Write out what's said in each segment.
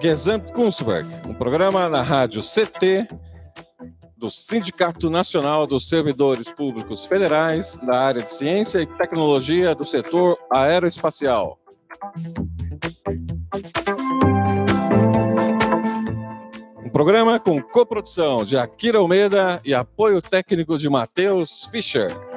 Gesamtkunstwerk, um programa na rádio CT do Sindicato Nacional dos Servidores Públicos Federais da área de ciência e tecnologia do setor aeroespacial. Um programa com coprodução de Akira Almeida e apoio técnico de Matheus Fischer.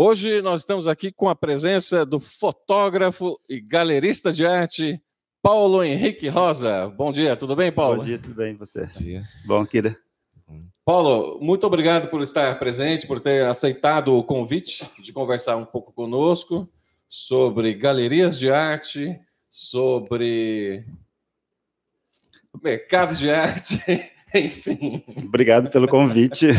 Hoje nós estamos aqui com a presença do fotógrafo e galerista de arte Paulo Henrique Rosa. Bom dia, tudo bem, Paulo? Bom dia, tudo bem, você? Bom dia. Bom, Kira. Paulo, muito obrigado por estar presente, por ter aceitado o convite de conversar um pouco conosco sobre galerias de arte, sobre mercados de arte, enfim. Obrigado pelo convite.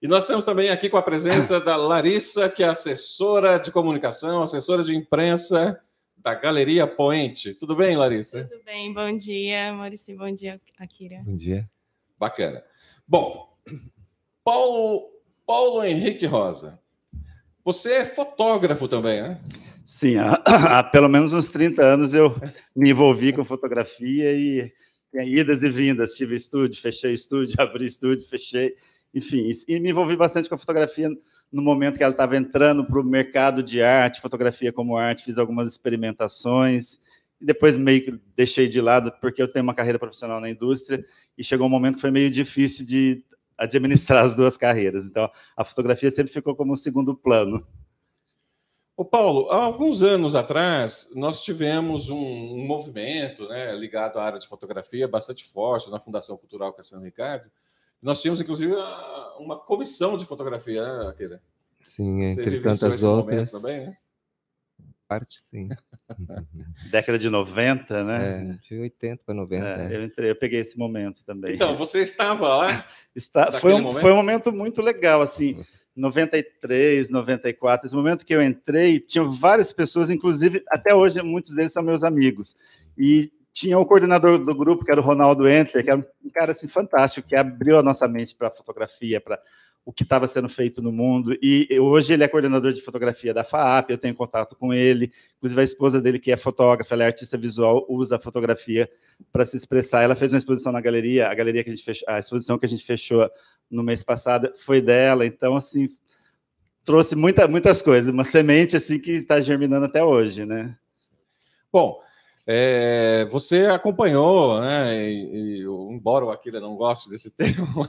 E nós temos também aqui com a presença da Larissa, que é assessora de comunicação, assessora de imprensa da Galeria Poente. Tudo bem, Larissa? Tudo bem, bom dia, Maurício, bom dia, Akira. Bom dia. Bacana. Bom, Paulo, Paulo Henrique Rosa, você é fotógrafo também, né? Sim, há, há pelo menos uns 30 anos eu me envolvi com fotografia e tem idas e vindas. Tive estúdio, fechei estúdio, abri estúdio, fechei enfim, e me envolvi bastante com a fotografia no momento que ela estava entrando para o mercado de arte, fotografia como arte, fiz algumas experimentações, e depois meio que deixei de lado, porque eu tenho uma carreira profissional na indústria, e chegou um momento que foi meio difícil de administrar as duas carreiras. Então, a fotografia sempre ficou como um segundo plano. Ô Paulo, há alguns anos atrás, nós tivemos um, um movimento né, ligado à área de fotografia bastante forte na Fundação Cultural Cassiano Ricardo, nós tínhamos, inclusive, uma comissão de fotografia, né, Akira? Sim, é, entre tantas outras. Também, né? Parte, sim. Década de 90, né? É, de 80 para 90. É, é. Eu, entrei, eu peguei esse momento também. Então, você estava lá? Está, foi, um, foi um momento muito legal, assim. 93, 94, esse momento que eu entrei, tinha várias pessoas, inclusive até hoje muitos deles são meus amigos. E tinha o coordenador do grupo, que era o Ronaldo Entler, que era um cara assim, fantástico, que abriu a nossa mente para a fotografia, para o que estava sendo feito no mundo. E hoje ele é coordenador de fotografia da FAAP, eu tenho contato com ele. Inclusive, a esposa dele, que é fotógrafa, ela é artista visual, usa a fotografia para se expressar. Ela fez uma exposição na galeria, a galeria que a gente fechou, a exposição que a gente fechou no mês passado foi dela. Então, assim, trouxe muita, muitas coisas, uma semente assim que está germinando até hoje, né? Bom, é, você acompanhou, né, e, e, embora o Akira não goste desse termo,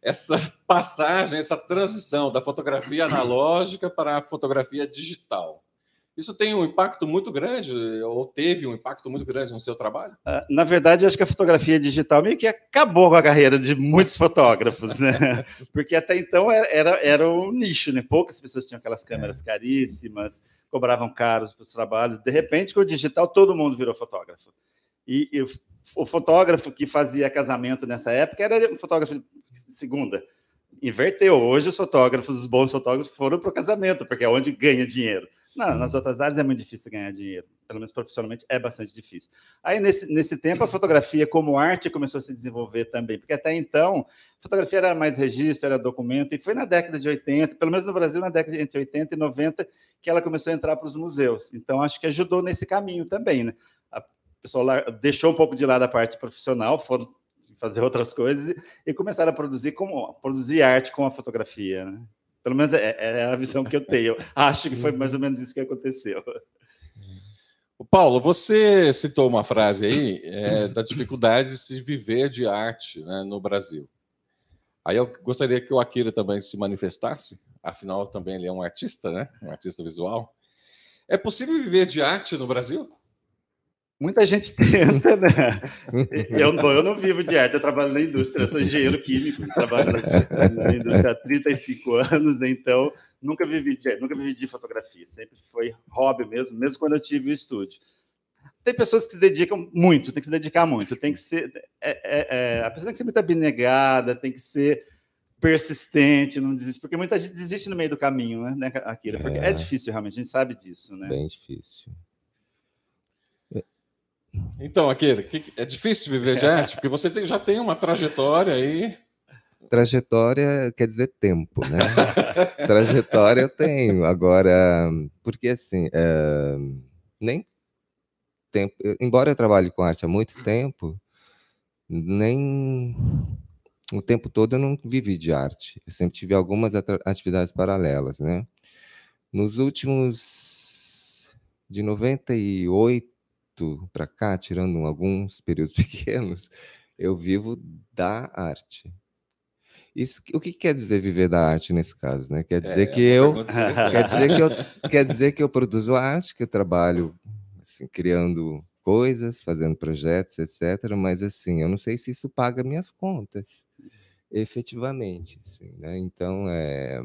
essa passagem, essa transição da fotografia analógica para a fotografia digital. Isso tem um impacto muito grande, ou teve um impacto muito grande no seu trabalho? Ah, na verdade, eu acho que a fotografia digital meio que acabou com a carreira de muitos fotógrafos, né? Porque até então era, era um nicho, né? Poucas pessoas tinham aquelas câmeras é. caríssimas, cobravam caros para os trabalhos. De repente, com o digital, todo mundo virou fotógrafo. E, e o fotógrafo que fazia casamento nessa época era um fotógrafo de segunda inverteu. Hoje os fotógrafos, os bons fotógrafos, foram para o casamento, porque é onde ganha dinheiro. Não, nas outras áreas é muito difícil ganhar dinheiro. Pelo menos profissionalmente é bastante difícil. Aí, nesse, nesse tempo, a fotografia como arte começou a se desenvolver também, porque até então, a fotografia era mais registro, era documento, e foi na década de 80, pelo menos no Brasil, na década entre 80 e 90, que ela começou a entrar para os museus. Então, acho que ajudou nesse caminho também, né? A pessoa deixou um pouco de lado a parte profissional, foram fazer outras coisas e começaram a produzir, como, produzir arte com a fotografia, né? Pelo menos é, é, é a visão que eu tenho. Acho que foi mais ou uhum. menos isso que aconteceu. Paulo, você citou uma frase aí é, da dificuldade de se viver de arte né, no Brasil. Aí eu gostaria que o Akira também se manifestasse, afinal também ele é um artista, né? Um artista visual. É possível viver de arte no Brasil? Muita gente tenta, né? Eu, bom, eu não vivo de arte, eu trabalho na indústria, sou engenheiro químico, trabalho na indústria há 35 anos, então nunca vivi de nunca vivi de fotografia, sempre foi hobby mesmo, mesmo quando eu tive o estúdio. Tem pessoas que se dedicam muito, tem que se dedicar muito, tem que ser. É, é, é, a pessoa tem que ser muito abnegada, tem que ser persistente, não desiste, porque muita gente desiste no meio do caminho, né, né Akira? Porque é, é, difícil realmente, a gente sabe disso, né? Bem difícil. Então, aquele, é difícil viver de arte, porque você tem, já tem uma trajetória aí. Trajetória quer dizer tempo, né? trajetória eu tenho. Agora, porque assim, é, nem tempo. Embora eu trabalhe com arte há muito tempo, nem o tempo todo eu não vivi de arte. Eu sempre tive algumas atividades paralelas, né? Nos últimos de 98 para cá, tirando alguns períodos pequenos, eu vivo da arte. Isso, o que quer dizer viver da arte nesse caso, né? Quer dizer é, é que eu quer dizer que eu quer dizer que eu produzo arte, que eu trabalho assim, criando coisas, fazendo projetos, etc. Mas assim, eu não sei se isso paga minhas contas, efetivamente, assim, né? Então, é,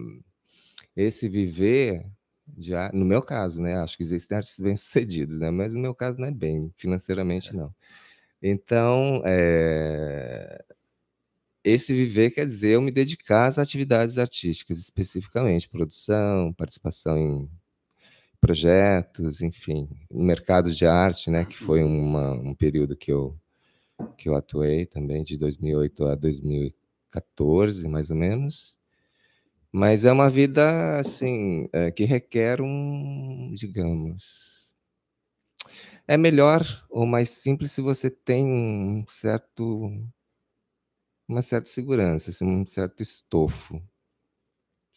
esse viver já, no meu caso, né? Acho que existem artistas bem-sucedidos, né? Mas no meu caso não é bem, financeiramente é. não. Então, é... esse viver quer dizer eu me dedicar às atividades artísticas, especificamente produção, participação em projetos, enfim, no mercado de arte, né? Que foi uhum. uma, um período que eu, que eu atuei também, de 2008 a 2014, mais ou menos. Mas é uma vida, assim, é, que requer um, digamos. É melhor ou mais simples se você tem um certo. Uma certa segurança, assim, um certo estofo.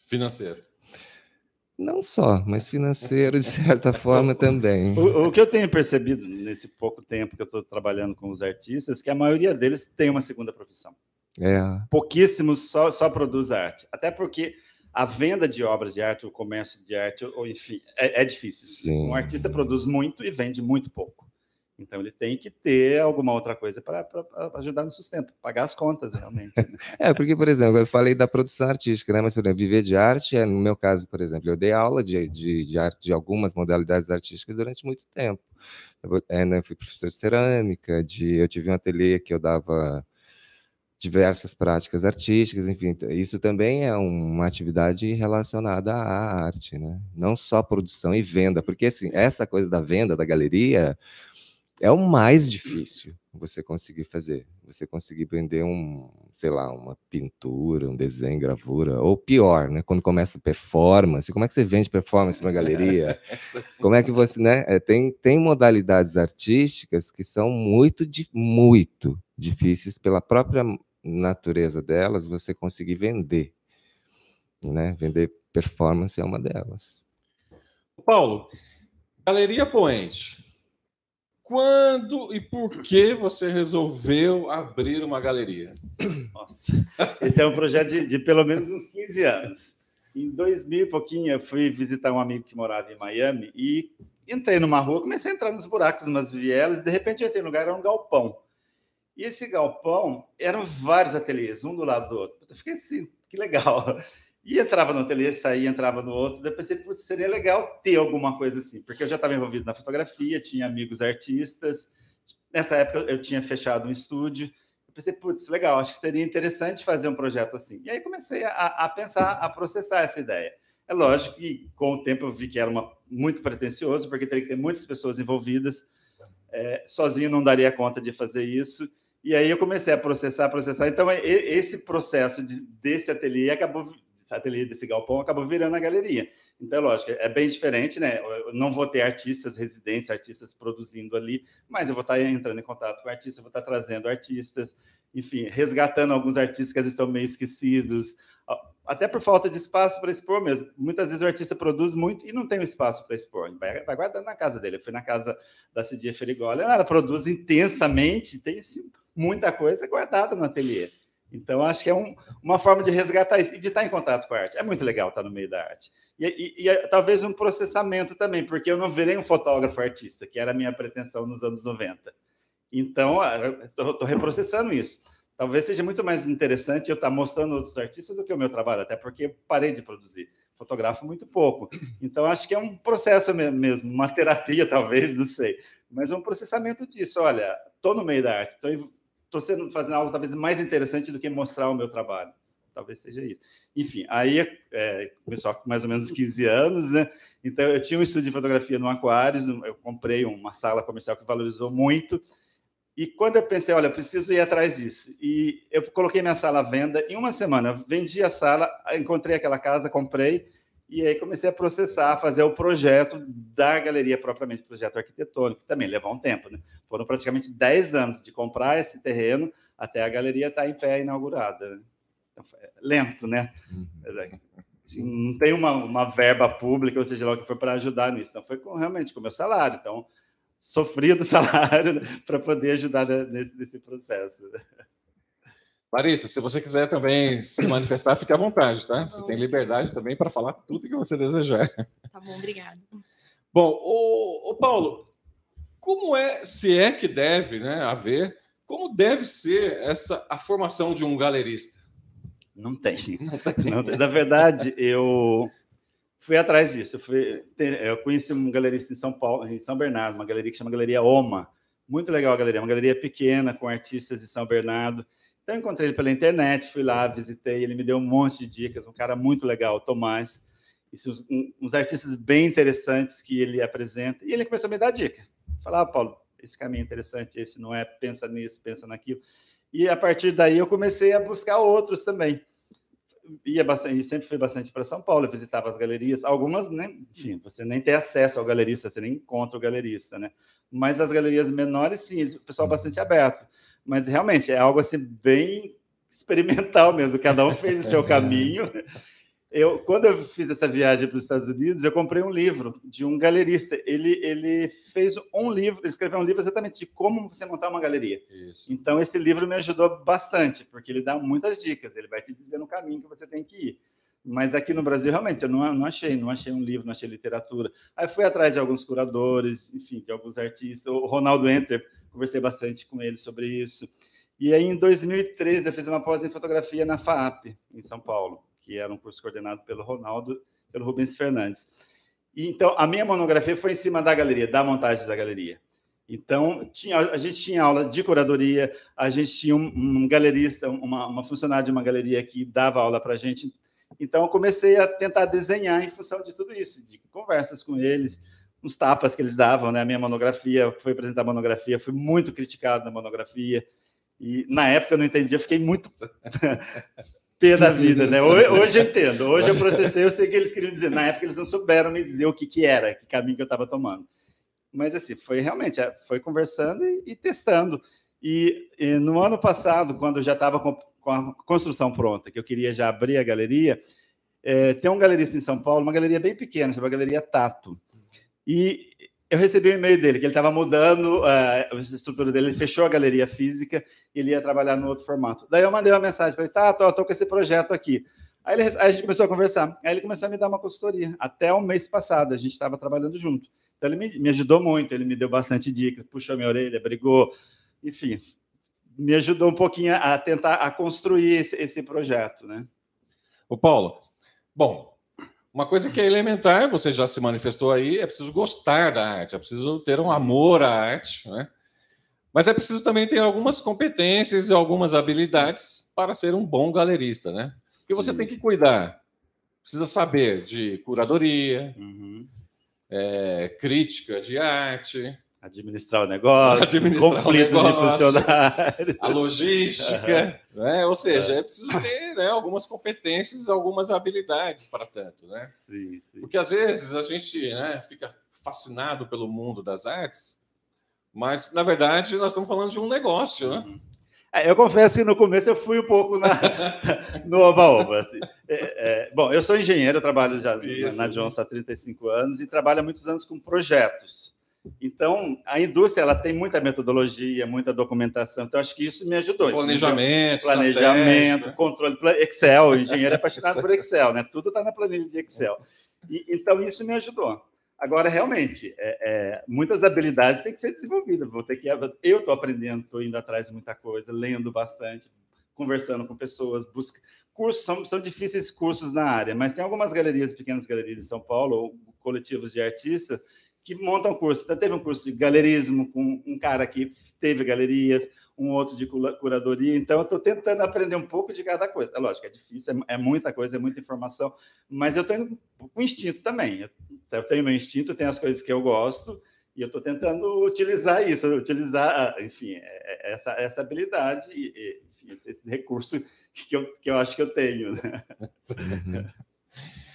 Financeiro. Não só, mas financeiro, de certa forma, também. O, o, que eu tenho percebido nesse pouco tempo que eu estou trabalhando com os artistas é que a maioria deles tem uma segunda profissão. É. Pouquíssimos só, só produz arte. Até porque a venda de obras de arte, o comércio de arte, ou enfim, é, é difícil. Sim. Um artista produz muito e vende muito pouco. Então ele tem que ter alguma outra coisa para ajudar no sustento, pagar as contas realmente. Né? é, porque, por exemplo, eu falei da produção artística, né? Mas exemplo, viver de arte é, no meu caso, por exemplo, eu dei aula de, de, de arte de algumas modalidades artísticas durante muito tempo. Eu, eu é, né, fui professor de cerâmica, de, eu tive um ateliê que eu dava diversas práticas artísticas, enfim, isso também é uma atividade relacionada à arte, né? Não só produção e venda, porque assim, essa coisa da venda da galeria é o mais difícil você conseguir fazer. Você conseguir vender um, sei lá, uma pintura, um desenho, gravura, ou pior, né? Quando começa performance, como é que você vende performance na galeria? É como é que você, né? É, tem, tem modalidades artísticas que são muito, muito difíceis pela própria natureza delas, você conseguir vender. Né? Vender performance é uma delas. Paulo, Galeria Poente, quando e por que você resolveu abrir uma galeria? Nossa, esse é um projeto de, de pelo menos uns 15 anos. Em 2000 e pouquinho, eu fui visitar um amigo que morava em Miami e entrei numa rua, comecei a entrar nos buracos, nas vielas, e de repente eu entrei no lugar, era um galpão. E esse galpão eram vários ateliês, um do lado do outro. Eu fiquei assim, que legal. E entrava no ateliê, saía, entrava no outro. Depois pensei, seria legal ter alguma coisa assim, porque eu já estava envolvido na fotografia, tinha amigos artistas. Nessa época eu tinha fechado um estúdio. Eu pensei, putz, legal, acho que seria interessante fazer um projeto assim. E aí comecei a, a pensar, a processar essa ideia. É lógico que com o tempo eu vi que era uma, muito pretencioso, porque teria que ter muitas pessoas envolvidas. É, sozinho não daria conta de fazer isso. E aí eu comecei a processar, processar. Então, esse processo desse ateliê acabou, desse ateliê, desse galpão, acabou virando a galeria. Então, é lógico, é bem diferente, né? Eu não vou ter artistas residentes, artistas produzindo ali, mas eu vou estar entrando em contato com artistas, vou estar trazendo artistas, enfim, resgatando alguns artistas que às vezes estão meio esquecidos, até por falta de espaço para expor mesmo. Muitas vezes o artista produz muito e não tem o espaço para expor, vai, vai guardando na casa dele. Eu fui na casa da Cidia Ferigola, ela produz intensamente, tem assim, muita coisa guardada no ateliê. Então, acho que é um, uma forma de resgatar isso e de estar em contato com a arte. É muito legal estar no meio da arte. E, e, e é talvez um processamento também, porque eu não virei um fotógrafo artista, que era a minha pretensão nos anos 90. Então, ah, estou reprocessando isso. Talvez seja muito mais interessante eu estar mostrando outros artistas do que o meu trabalho, até porque eu parei de produzir. Fotografo muito pouco. Então, acho que é um processo mesmo, uma terapia, talvez, não sei. Mas é um processamento disso. Olha, estou no meio da arte, estou estou sendo fazendo algo talvez mais interessante do que mostrar o meu trabalho. Talvez seja isso. Enfim, aí é, começou com mais ou menos 15 anos, né? Então eu tinha um estúdio de fotografia no Aquários, eu comprei uma sala comercial que valorizou muito. E quando eu pensei, olha, preciso ir atrás disso, e eu coloquei minha sala à venda, em uma semana vendi a sala, encontrei aquela casa, comprei, e aí comecei a processar, a fazer o projeto da galeria propriamente, projeto arquitetônico, que também levou um tempo. Né? Foram praticamente 10 anos de comprar esse terreno até a galeria estar tá em pé inaugurada. Né? Então, é lento, né? Uhum. Assim, não tem uma, uma verba pública, ou seja, lá que foi para ajudar nisso. Então foi com, realmente com o meu salário. Então, sofrido salário né, para poder ajudar nesse, nesse processo. Larissa, se você quiser também se manifestar, fique à vontade, tá? Você tem liberdade também para falar tudo que você desejar. Tá bom, obrigado. Bom, o, o Paulo, como é, se é que deve né, haver, como deve ser essa a formação de um galerista? Não tem. Não tem. Não, na verdade, eu fui atrás disso. Eu, fui, eu conheci um galerista em São Paulo, em São Bernardo, uma galeria que chama Galeria Oma. Muito legal a galeria, uma galeria pequena com artistas de São Bernardo. Então, encontrei ele pela internet, fui lá, visitei, ele me deu um monte de dicas, um cara muito legal, o Tomás. Uns, uns, artistas bem interessantes que ele apresenta. E ele começou a me dar dica. Falar, ah, Paulo, esse caminho é interessante, esse não é, pensa nisso, pensa naquilo. E a partir daí eu comecei a buscar outros também. Ia bastante, sempre fui bastante para São Paulo, visitava as galerias, algumas, né, enfim, você nem tem acesso ao galerista, você nem encontra o galerista, né? Mas as galerias menores, sim, o pessoal uhum. bastante aberto. Mas realmente é algo assim bem experimental mesmo. Cada um fez o seu é. caminho. Eu, quando eu fiz essa viagem para os Estados Unidos, eu comprei um livro de um galerista. Ele, ele fez um livro, ele escreveu um livro exatamente de como você montar uma galeria. Isso. Então, esse livro me ajudou bastante, porque ele dá muitas dicas, ele vai te dizer no caminho que você tem que ir. Mas aqui no Brasil, realmente, eu não, não achei, não achei um livro, não achei literatura. Aí fui atrás de alguns curadores, enfim, de alguns artistas. O Ronaldo Enter conversei bastante com ele sobre isso. E aí, em 2013, eu fiz uma pós em fotografia na FAAP, em São Paulo, que era um curso coordenado pelo Ronaldo, pelo Rubens Fernandes. E, então, a minha monografia foi em cima da galeria, da montagem da galeria. Então, tinha, a gente tinha aula de curadoria, a gente tinha um, um galerista, uma, uma, funcionária de uma galeria que dava aula para a gente. Então, eu comecei a tentar desenhar em função de tudo isso, de conversas com eles, uns tapas que eles davam, né? A minha monografia, foi apresentar a monografia, fui muito criticado na monografia. E na época eu não entendia, fiquei muito pé da vida, né? Hoje eu entendo, hoje eu processei, eu sei o que eles queriam dizer. Na época eles não souberam me dizer o que, que era, que caminho que eu estava tomando. Mas assim, foi realmente, é, foi conversando e, e testando. E, e, no ano passado, quando eu já estava com, com, a construção pronta, que eu queria já abrir a galeria, é, tem um galerista em São Paulo, uma galeria bem pequena, chama Galeria Tato. E eu recebi um e-mail dele, que ele estava mudando uh, a estrutura dele, ele fechou a galeria física e ele ia trabalhar no outro formato. Daí eu mandei uma mensagem para ele, tá, tô, tô, com esse projeto aqui. Aí, ele, aí, a gente começou a conversar, aí ele começou a me dar uma consultoria, até o mês passado, a gente estava trabalhando junto. Então ele me, me, ajudou muito, ele me deu bastante dicas, puxou minha orelha, brigou, enfim, me ajudou um pouquinho a tentar a construir esse, esse projeto, né? O Paulo, bom, uma coisa que é elementar, você já se manifestou aí, é preciso gostar da arte, é preciso ter um amor à arte, né? Mas é preciso também ter algumas competências e algumas habilidades para ser um bom galerista, né? E você tem que cuidar. Precisa saber de curadoria, uhum. é, crítica de arte, Administrar o negócio, Administrar conflitos o negócio, de funcionários. A logística, uhum. né? Ou seja, é. é preciso ter né, algumas competências, algumas habilidades para tanto, né? Sim, sim. Porque às vezes a gente né, fica fascinado pelo mundo das artes, mas na verdade nós estamos falando de um negócio, né? Uhum. É, eu confesso que no começo eu fui um pouco na, no oba-oba. Assim. É, é, bom, eu sou engenheiro, trabalho já Isso, na Johnson há 35 anos e trabalho há muitos anos com projetos. Então, a indústria ela tem muita metodologia, muita documentação. Então, acho que isso me ajudou. Planejamento, planejamento, né? controle, Excel, engenheiro é apaixonado por Excel, né? Tudo está na planilha de Excel. E, então, isso me ajudou. Agora, realmente, é, é, muitas habilidades têm que ser desenvolvidas. Vou ter que, eu estou aprendendo, estou indo atrás de muita coisa, lendo bastante, conversando com pessoas, busca cursos são, são difíceis cursos na área, mas tem algumas galerias, pequenas galerias em São Paulo, ou coletivos de artistas que montam curso. Então, teve um curso de galerismo com um cara que teve galerias, um outro de curadoria. Então, eu estou tentando aprender um pouco de cada coisa. É lógico, é difícil, é, é muita coisa, é muita informação, mas eu tenho um instinto também. Eu tenho meu instinto, tenho as coisas que eu gosto, e eu estou tentando utilizar isso, utilizar, ah, enfim, é, é, essa, essa habilidade, e, enfim, esse, esse recurso que eu, que eu acho que eu tenho. Né? Uhum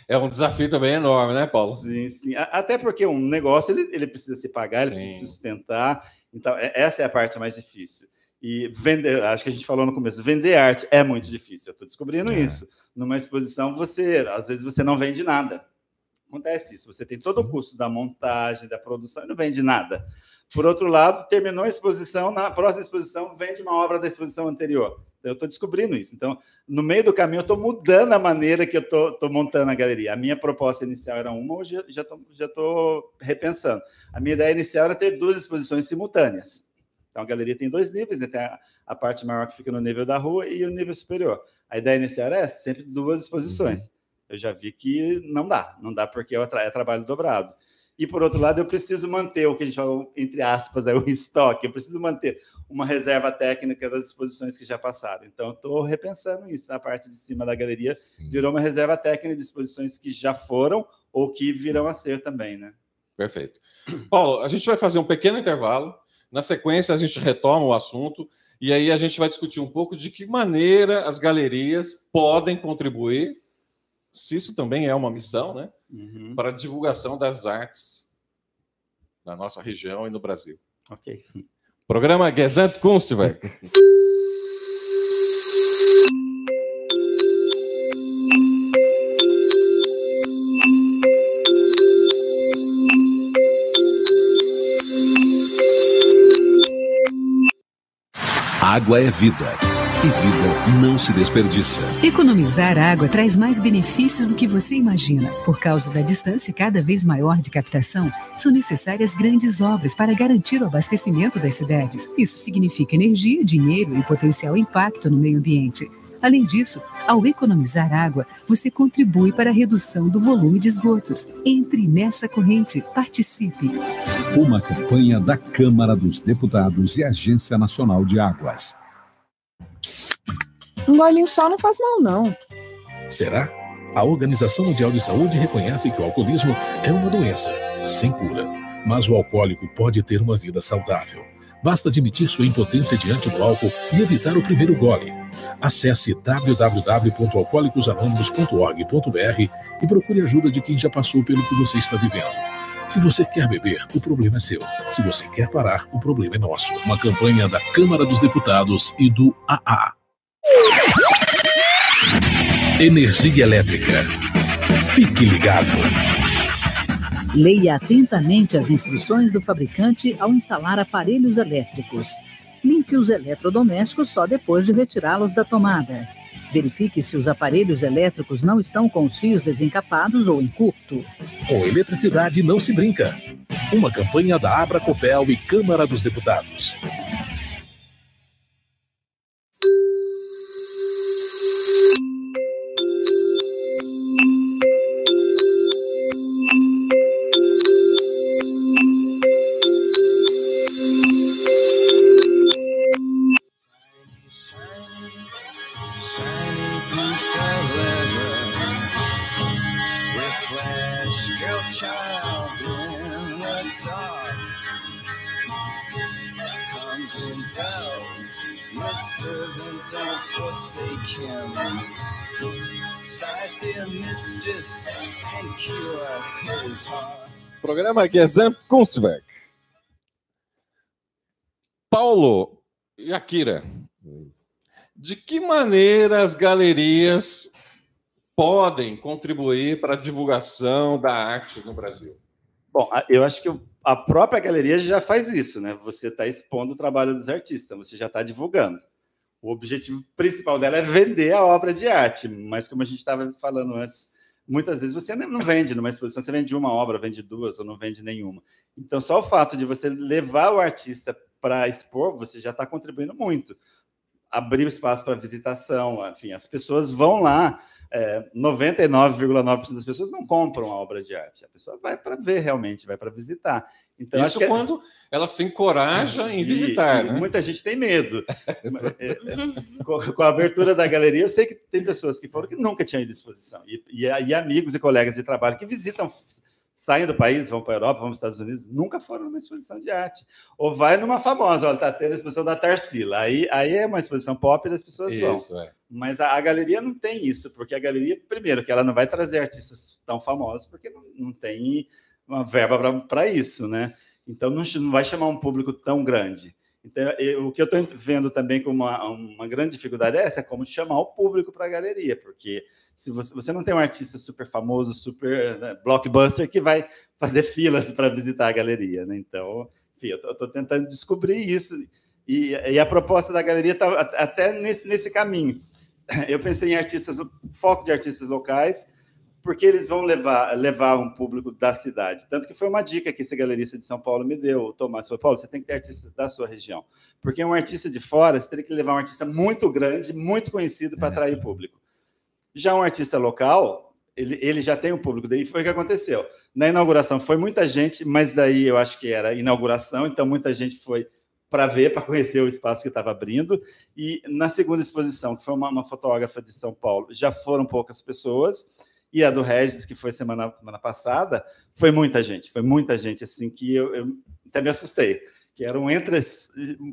é um desafio também enorme, né, Paulo? Sim, sim. Até porque um negócio ele, ele precisa se pagar, ele sim. precisa sustentar. Então, é, essa é a parte mais difícil. E vender, acho que a gente falou no começo, vender arte é muito difícil. Eu estou descobrindo é. isso. Numa exposição, você às vezes você não vende nada. Acontece isso. Você tem todo sim. o custo da montagem, da produção e não vende nada. Por outro lado, terminou a exposição, na próxima exposição vende uma obra da exposição anterior. Eu estou descobrindo isso. Então, no meio do caminho, eu estou mudando a maneira que eu estou montando a galeria. A minha proposta inicial era uma, hoje já estou já tô repensando. A minha ideia inicial era ter duas exposições simultâneas. Então, a galeria tem dois níveis, né? tem a, a parte maior que fica no nível da rua e o nível superior. A ideia inicial era essa, sempre duas exposições. Uhum. Eu já vi que não dá, não dá porque é, é trabalho dobrado. E por outro lado, eu preciso manter o que a gente chama, entre aspas, é o estoque, eu preciso manter uma reserva técnica das exposições que já passaram. Então, estou repensando isso na parte de cima da galeria. Sim. Virou uma reserva técnica de exposições que já foram ou que virão a ser também, né? Perfeito. Paulo, a gente vai fazer um pequeno intervalo. Na sequência, a gente retoma o assunto e aí a gente vai discutir um pouco de que maneira as galerias podem contribuir se isso também é uma missão, né? Uhum. Para a divulgação das artes na nossa região e no Brasil. Ok. Programa Gesamtkunstwerk. Água é vida e vida não se desperdiça. Economizar água traz mais benefícios do que você imagina. Por causa da distância cada vez maior de captação, são necessárias grandes obras para garantir o abastecimento das cidades. Isso significa energia, dinheiro e potencial impacto no meio ambiente. Além disso, ao economizar água, você contribui para a redução do volume de esgotos. Entre nessa corrente, participe. Uma campanha da Câmara dos Deputados e Agência Nacional de Águas. Um golinho só não faz mal, não. Será? A Organização Mundial de Saúde reconhece que o alcoolismo é uma doença sem cura, mas o alcoólico pode ter uma vida saudável. Basta admitir sua impotência diante do álcool e evitar o primeiro gole. Acesse www.alcoólicosanônimos.org.br e procure ajuda de quem já passou pelo que você está vivendo. Se você quer beber, o problema é seu. Se você quer parar, o problema é nosso. Uma campanha da Câmara dos Deputados e do AA. Energia elétrica. Fique ligado. Leia atentamente as instruções do fabricante ao instalar aparelhos elétricos. Limpe os eletrodomésticos só depois de retirá-los da tomada. Verifique se os aparelhos elétricos não estão com os fios desencapados ou em curto. Com eletricidade não se brinca. Uma campanha da Abra Copel e Câmara dos Deputados. programa que é Zamp Kunstwerk. Paulo e Akira, de que maneira as galerias podem contribuir para a divulgação da arte no Brasil? Bom, eu acho que a própria galeria já faz isso, né? Você está expondo o trabalho dos artistas, você já está divulgando. O objetivo principal dela é vender a obra de arte, mas como a gente estava falando antes, muitas vezes você não vende numa exposição, você vende uma obra, vende duas ou não vende nenhuma. Então, só o fato de você levar o artista para expor, você já está contribuindo muito. Abrir espaço para visitação, enfim, as pessoas vão lá 99,9% é, das pessoas não compram a obra de arte. A pessoa vai para ver realmente, vai para visitar. Então, Isso é quando ela se encoraja em visitar. E, né? Muita gente tem medo. É, é, com, com, a abertura da galeria, eu sei que tem pessoas que foram que nunca tinham ido à exposição. E, e, e amigos e colegas de trabalho que visitam saem do país, vão para a Europa, vão para os Estados Unidos, nunca foram numa exposição de arte. Ou vai numa famosa, olha, está tendo a exposição da Tarsila. Aí, aí é uma exposição pop e as pessoas isso, vão. É. Mas a, a, galeria não tem isso, porque a galeria, primeiro, que ela não vai trazer artistas tão famosos, porque não, não tem uma verba para isso, né? Então não, não vai chamar um público tão grande. Então, eu, o que eu estou vendo também como uma, uma grande dificuldade é essa, é como chamar o público para a galeria, porque se você, você não tem um artista super famoso, super né, blockbuster que vai fazer filas para visitar a galeria, né? Então, enfim, eu estou tentando descobrir isso. E, e, a proposta da galeria está até nesse, nesse caminho. Eu pensei em artistas, foco de artistas locais, porque eles vão levar, levar um público da cidade. Tanto que foi uma dica que esse galerista de São Paulo me deu, o Tomás falou, Paulo, você tem que ter artistas da sua região. Porque um artista de fora, você teria que levar um artista muito grande, muito conhecido para é. atrair o público. Já um artista local, ele, ele já tem o um público dele, foi o que aconteceu. Na inauguração foi muita gente, mas daí eu acho que era inauguração, então muita gente foi para ver, para conhecer o espaço que estava abrindo. E na segunda exposição, que foi uma, uma, fotógrafa de São Paulo, já foram poucas pessoas. E a do Regis, que foi semana, semana passada, foi muita gente, foi muita gente, assim, que eu, eu até me assustei. Que era um entre...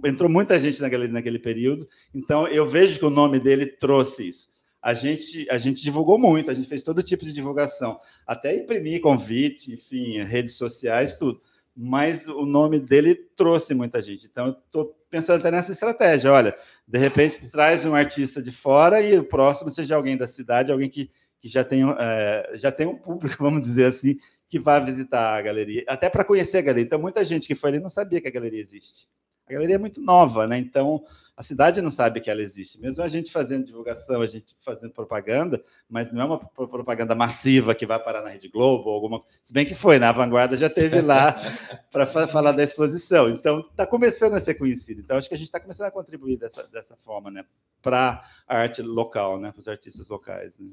entrou muita gente na galeria naquele período. Então, eu vejo que o nome dele trouxe isso a gente, a gente divulgou muito, a gente fez todo tipo de divulgação, até imprimir convite, enfim, redes sociais, tudo. Mas o nome dele trouxe muita gente. Então, eu estou pensando até nessa estratégia. Olha, de repente traz um artista de fora e o próximo seja alguém da cidade, alguém que, que já, tem, é, já tem um público, vamos dizer assim, que vá visitar a galeria, até para conhecer a galeria. Então, muita gente que foi ali não sabia que a galeria existe. A galeria é muito nova, né? Então a cidade não sabe que ela existe. Mesmo a gente fazendo divulgação, a gente fazendo propaganda, mas não é uma propaganda massiva que vai parar na Rede Globo ou alguma. Se bem que foi, na né? Vanguarda já teve lá para falar da exposição. Então está começando a ser conhecida. Então acho que a gente está começando a contribuir dessa, dessa forma, né? Para a arte local, né? Para os artistas locais. Né?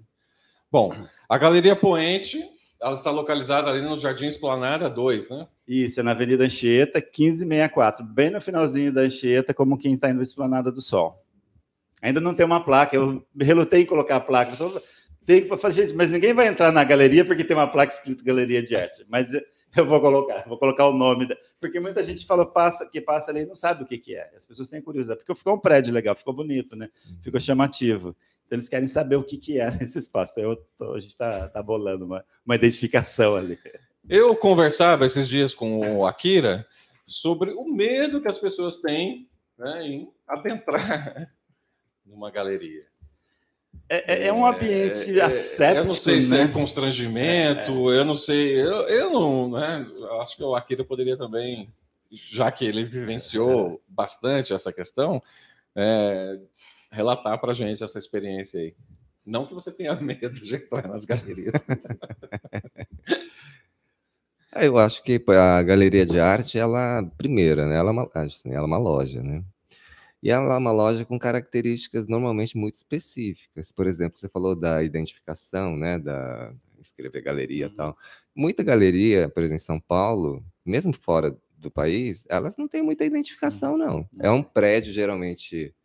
Bom, a Galeria Poente ela está localizada ali no Jardim Esplanada 2, né? Isso, é na Avenida Anchieta, 1564, bem no finalzinho da Anchieta, como quem está indo para Esplanada do Sol. Ainda não tem uma placa, eu relutei em colocar a placa. Só tem que fazer, gente, mas ninguém vai entrar na galeria porque tem uma placa escrita Galeria de Arte. Mas eu vou colocar, vou colocar o nome. Da... Porque muita gente fala passa, que passa ali e não sabe o que, que é. As pessoas têm curiosidade, porque ficou um prédio legal, ficou bonito, né? Ficou chamativo. Então, eles querem saber o que, que é nesse espaço. Então, tô, a gente está tá bolando uma, uma identificação ali. Eu conversava esses dias com o Akira sobre o medo que as pessoas têm né, em adentrar numa galeria. É, é, é, um ambiente é, é Eu não sei se é né? é constrangimento, é, eu não sei, eu, eu não, né? Acho que o Akira poderia também, já que ele vivenciou bastante essa questão, relatar para a gente essa experiência aí. Não que você tenha medo de entrar nas galerias. É, eu acho que a galeria de arte, ela, primeira, né? Ela é uma, assim, ela é uma loja, né? E ela é uma loja com características normalmente muito específicas. Por exemplo, você falou da identificação, né? Da escrever galeria e uhum. tal. Muita galeria, por exemplo, em São Paulo, mesmo fora do país, elas não têm muita identificação, uhum. não. É uhum. um prédio geralmente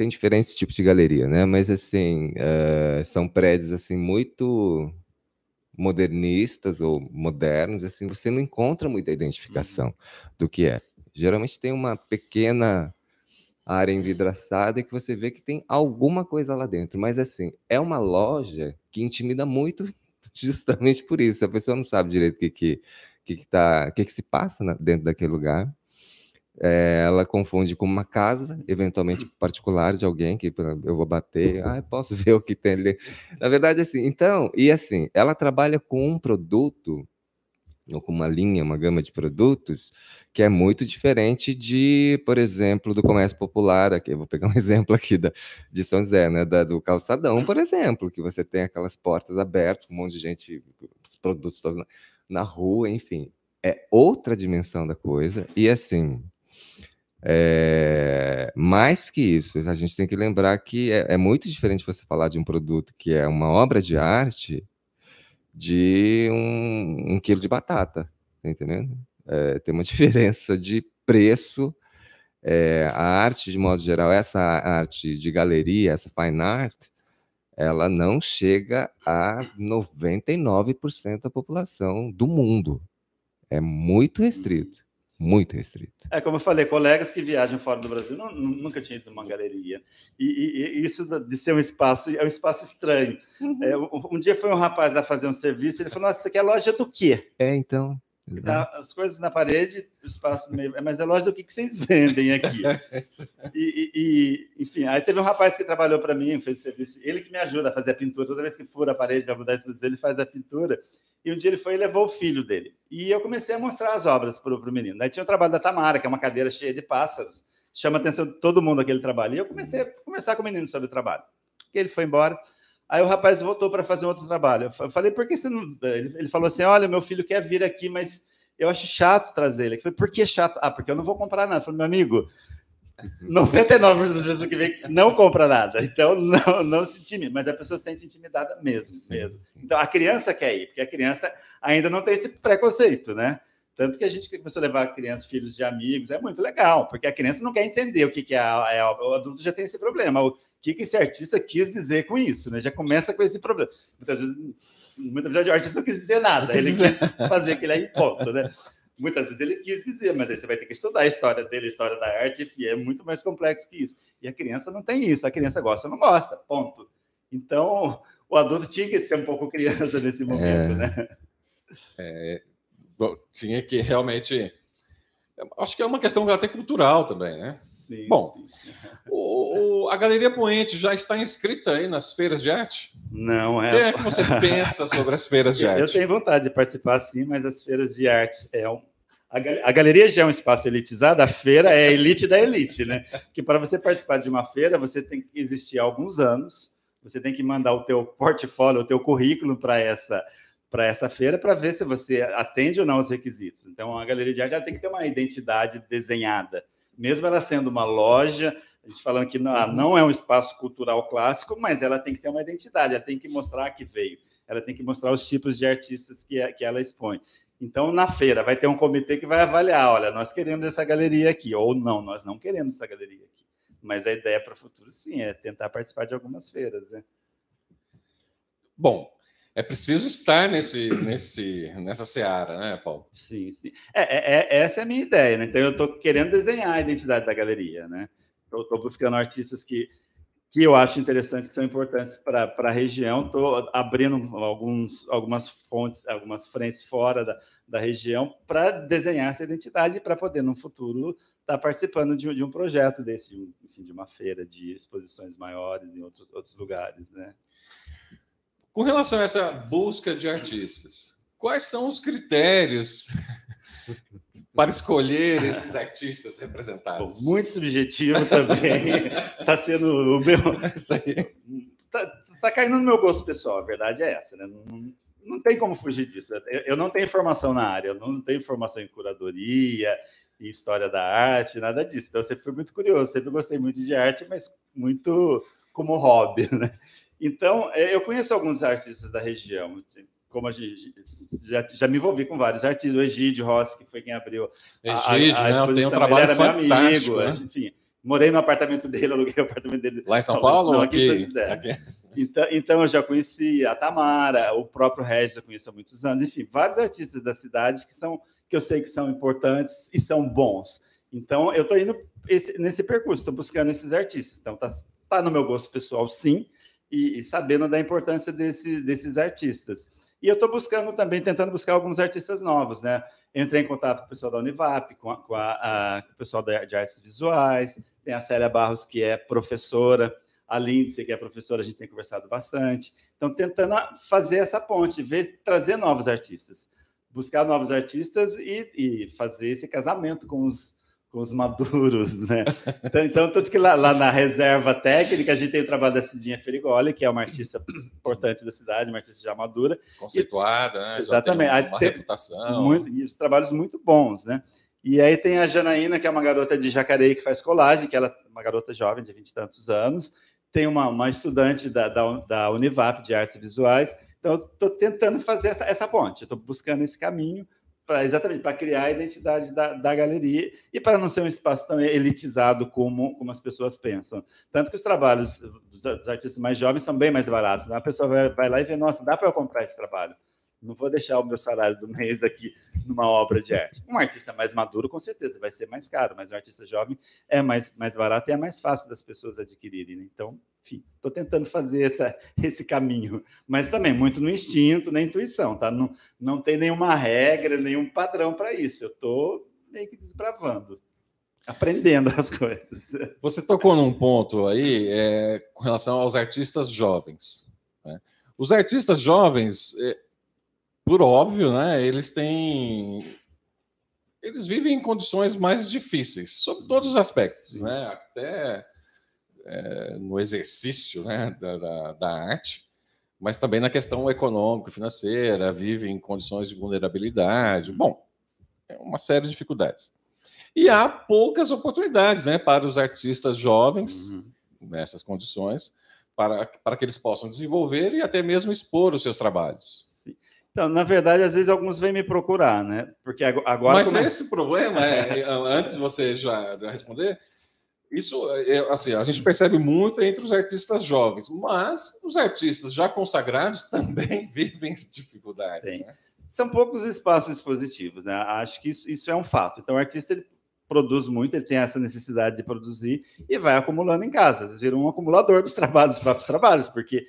tem diferentes tipos de galeria, né? Mas assim, uh, são prédios assim muito modernistas ou modernos, assim, você não encontra muita identificação uhum. do que é. Geralmente tem uma pequena área envidraçada que você vê que tem alguma coisa lá dentro, mas assim, é uma loja que intimida muito justamente por isso. A pessoa não sabe direito o que que que, que, tá, que, que se passa na, dentro daquele lugar. É, ela confunde com uma casa, eventualmente hum. particular de alguém, que eu vou bater, ah, posso ver o que tem ali. Na verdade, assim, então, e assim, ela trabalha com um produto, ou com uma linha, uma gama de produtos, que é muito diferente de, por exemplo, do comércio popular, aqui, eu vou pegar um exemplo aqui da, de São José, né, da, do calçadão, uhum. por exemplo, que você tem aquelas portas abertas, um monte de gente, os produtos na, na rua, enfim. É outra dimensão da coisa, e assim, é, mais que isso, a gente tem que lembrar que é, é, muito diferente você falar de um produto que é uma obra de arte de um, um quilo de batata, tá entendendo? É, tem uma diferença de preço. Eh, a arte, de modo geral, essa arte de galeria, essa fine art, ela não chega a 99% da população do mundo. É muito restrito muito restrito. É, como eu falei, colegas que viajam fora do Brasil não, nunca tinham ido numa galeria. E, e, e, isso de ser um espaço, é um espaço estranho. Uhum. É, um, um dia foi um rapaz lá fazer um serviço, ele falou: Nossa, isso aqui é loja do quê? É, então. Uhum. Tá as coisas na parede, o espaço meio. Mas é lógico do que, que vocês vendem aqui. É e, e, e enfim, aí teve um rapaz que trabalhou para mim, fez serviço. Ele que me ajuda a fazer a pintura. Toda vez que fura a parede para mudar a ele faz a pintura. E um dia ele foi e levou o filho dele. E eu comecei a mostrar as obras para o menino. Aí tinha o trabalho da Tamara, que é uma cadeira cheia de pássaros. Chama a atenção de todo mundo aquele trabalho. E eu comecei a conversar com o menino sobre o trabalho. Que ele foi embora. Aí o rapaz voltou para fazer um outro trabalho. Eu falei, por que você não. Ele falou assim: olha, meu filho quer vir aqui, mas eu acho chato trazer ele. Eu falei, por que chato? Ah, porque eu não vou comprar nada. Eu falei, meu amigo, 99% das pessoas que vêm não compra nada. Então, não, não se intimida. Mas a pessoa sente intimidada mesmo, mesmo. Então, a criança quer ir, porque a criança ainda não tem esse preconceito, né? Tanto que a gente começou a levar crianças, filhos de amigos, é muito legal, porque a criança não quer entender o que, que é, é. O adulto já tem esse problema que, que esse artista quis dizer com isso, né? Já começa com esse problema. Muitas vezes, muitas vezes o artista não quis dizer nada, ele quis fazer aquele aí ponto, né? Muitas vezes ele quis dizer, mas aí você vai ter que estudar a história dele, a história da arte, e é muito mais complexo que isso. E a criança não tem isso, a criança gosta ou não gosta, ponto. Então, o adulto tinha que ser um pouco criança nesse momento, é... né? É... Bom, tinha que realmente. Acho que é uma questão até cultural também, né? Sim, Bom, O, o, a Galeria Poente já está inscrita aí nas feiras de arte? Não é. O que é que você pensa sobre as feiras de arte? Eu tenho vontade de participar, sim, mas as feiras de artes é um, a galeria já é um espaço elitizado, a feira é a elite da elite, né? Que para você participar de uma feira, você tem que existir há alguns anos, você tem que mandar o teu portfólio, o teu currículo para essa para essa feira para ver se você atende ou não os requisitos. Então, a galeria de arte tem que ter uma identidade desenhada mesmo ela sendo uma loja, a gente falando que não, ah, uhum. não é um espaço cultural clássico, mas ela tem que ter uma identidade, ela tem que mostrar que veio, ela tem que mostrar os tipos de artistas que, é, que ela expõe. Então, na feira, vai ter um comitê que vai avaliar: olha, nós queremos essa galeria aqui, ou não, nós não queremos essa galeria aqui. Mas a ideia para o futuro, sim, é tentar participar de algumas feiras. Né? Bom, é preciso estar nesse, nesse, nessa seara, né, Paulo? Sim, sim. É, é, é essa é a minha ideia, né? Então eu estou querendo desenhar a identidade da galeria, né? Estou buscando artistas que, que eu acho interessantes, que são importantes para a região. Estou abrindo alguns, algumas fontes, algumas frentes fora da, da região para desenhar essa identidade e para poder, no futuro, estar tá participando de, de, um projeto desse, de, um, enfim, de uma feira, de exposições maiores em outros, outros lugares, né? Com relação a essa busca de artistas, quais são os critérios para escolher esses artistas representados? Bom, muito subjetivo também. Está sendo o meu. está é Tá, caindo no meu gosto pessoal, a verdade é essa, né? Não, não tem como fugir disso. Eu, eu, não tenho formação na área, eu não tenho formação em curadoria, em história da arte, nada disso. Então, eu sempre fui muito curioso, sempre gostei muito de arte, mas muito como hobby, né? Então, é, eu conheço alguns artistas da região, como a gente já, já me envolvi com vários artistas, o Egídio Rossi, que foi quem abriu. Egídio, a, né, a, né? Tem um trabalho fantástico. Amigo, né? Enfim, morei no apartamento dele, aluguei o apartamento dele. Lá em São Paulo? Não, Então, então, eu já conheci a Tamara, o próprio Regis eu conheço há muitos anos, enfim, vários artistas da cidade que são que eu sei que são importantes e são bons. Então, eu estou indo esse, nesse percurso, estou buscando esses artistas. Então, está tá no meu gosto pessoal, sim, e, e sabendo da importância desse, desses artistas. E eu estou buscando também, tentando buscar alguns artistas novos, né? Entrei em contato com o pessoal da Univap, com, a, com, a, a, com o pessoal da, de artes visuais, tem a Célia Barros, que é professora, a Lindsay, que é professora, a gente tem conversado bastante. Então, tentando fazer essa ponte, ver, trazer novos artistas, buscar novos artistas e, e fazer esse casamento com os com os maduros, né? Então, então tanto que lá, lá, na reserva técnica a gente tem o trabalho da Cidinha Ferigoli, que é uma artista importante da cidade, uma artista já madura. Conceituada, e, né? Exatamente. Já tem uma tem reputação. Muito, e os trabalhos muito bons, né? E aí tem a Janaína, que é uma garota de Jacareí que faz colagem, que ela é uma garota jovem de vinte e tantos anos. Tem uma, uma estudante da, da, da Univap de Artes Visuais. Então, estou tentando fazer essa, essa ponte, estou buscando esse caminho exatamente, para criar a identidade da, da galeria e para não ser um espaço tão elitizado como, como as pessoas pensam. Tanto que os trabalhos dos, dos artistas mais jovens são bem mais baratos. Né? A pessoa vai, vai lá e vê, nossa, dá para eu comprar esse trabalho. Não vou deixar o meu salário do mês aqui numa obra de arte. Um artista mais maduro, com certeza, vai ser mais caro, mas um artista jovem é mais, mais barato e é mais fácil das pessoas adquirirem. Né? Então, Estou tentando fazer essa, esse caminho, mas também muito no instinto, na intuição, tá? Não, não tem nenhuma regra, nenhum padrão para isso. Eu estou meio que desbravando, aprendendo as coisas. Você tocou num ponto aí é, com relação aos artistas jovens. Né? Os artistas jovens, é, por óbvio, né? Eles têm eles vivem em condições mais difíceis, sob todos os aspectos, né? Até é, no exercício né, da, da, da, arte, mas também na questão econômica, financeira, vive em condições de vulnerabilidade. Bom, é uma série de dificuldades. E há poucas oportunidades né, para os artistas jovens uhum. nessas condições, para, para que eles possam desenvolver e até mesmo expor os seus trabalhos. Então, na verdade, às vezes alguns vêm me procurar, né? Porque agora. Mas come... É esse problema é. antes você já responder, isso, é, assim, a gente percebe muito entre os artistas jovens, mas os artistas já consagrados também vivem dificuldades. Né? São poucos espaços expositivos, né? Acho que isso, isso é um fato. Então, o artista ele produz muito, ele tem essa necessidade de produzir e vai acumulando em casa. Virou um acumulador dos trabalhos, dos próprios trabalhos, porque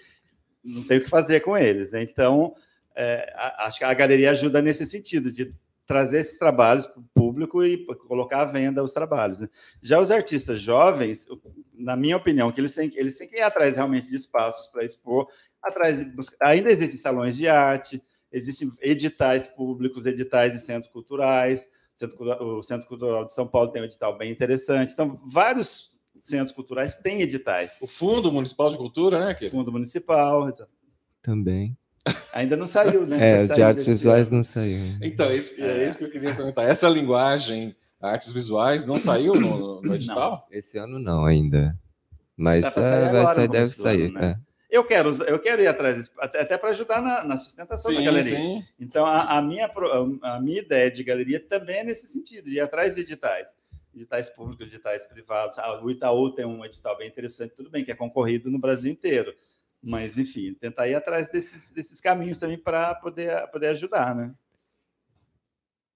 não tem o que fazer com eles, né? Então, é, acho que a galeria ajuda nesse sentido de trazer esses trabalhos para o público e colocar à venda os trabalhos. Né? Já os artistas jovens, na minha opinião, que eles têm, eles têm que ir atrás realmente de espaços para expor, atrás buscar, ainda existem salões de arte, existem editais públicos, editais de centros culturais, o Centro Cultural de São Paulo tem um edital bem interessante. Então, vários centros culturais têm editais. O Fundo Municipal de Cultura, né? Aquele? Fundo Municipal, exatamente. Também. Ainda não saiu, né? É, de artes visuais ano. não saiu. Então, esse, é, é, é isso que eu queria perguntar. Essa linguagem, artes visuais, não saiu no, no edital? Não. Esse ano não ainda. Mas tá sair é, agora, vai sair, deve né? sair. né? é. Eu quero, eu quero ir atrás até para ajudar na, na sustentação sim, da galeria. Sim. Então, a, a, minha, a minha ideia de galeria também é nesse sentido, de ir atrás de editais. Editais públicos, editais privados. Ah, o Itaú tem um edital bem interessante, tudo bem, que é concorrido no Brasil inteiro mas, enfim, tentar ir atrás desses, desses caminhos também para poder, poder ajudar, né?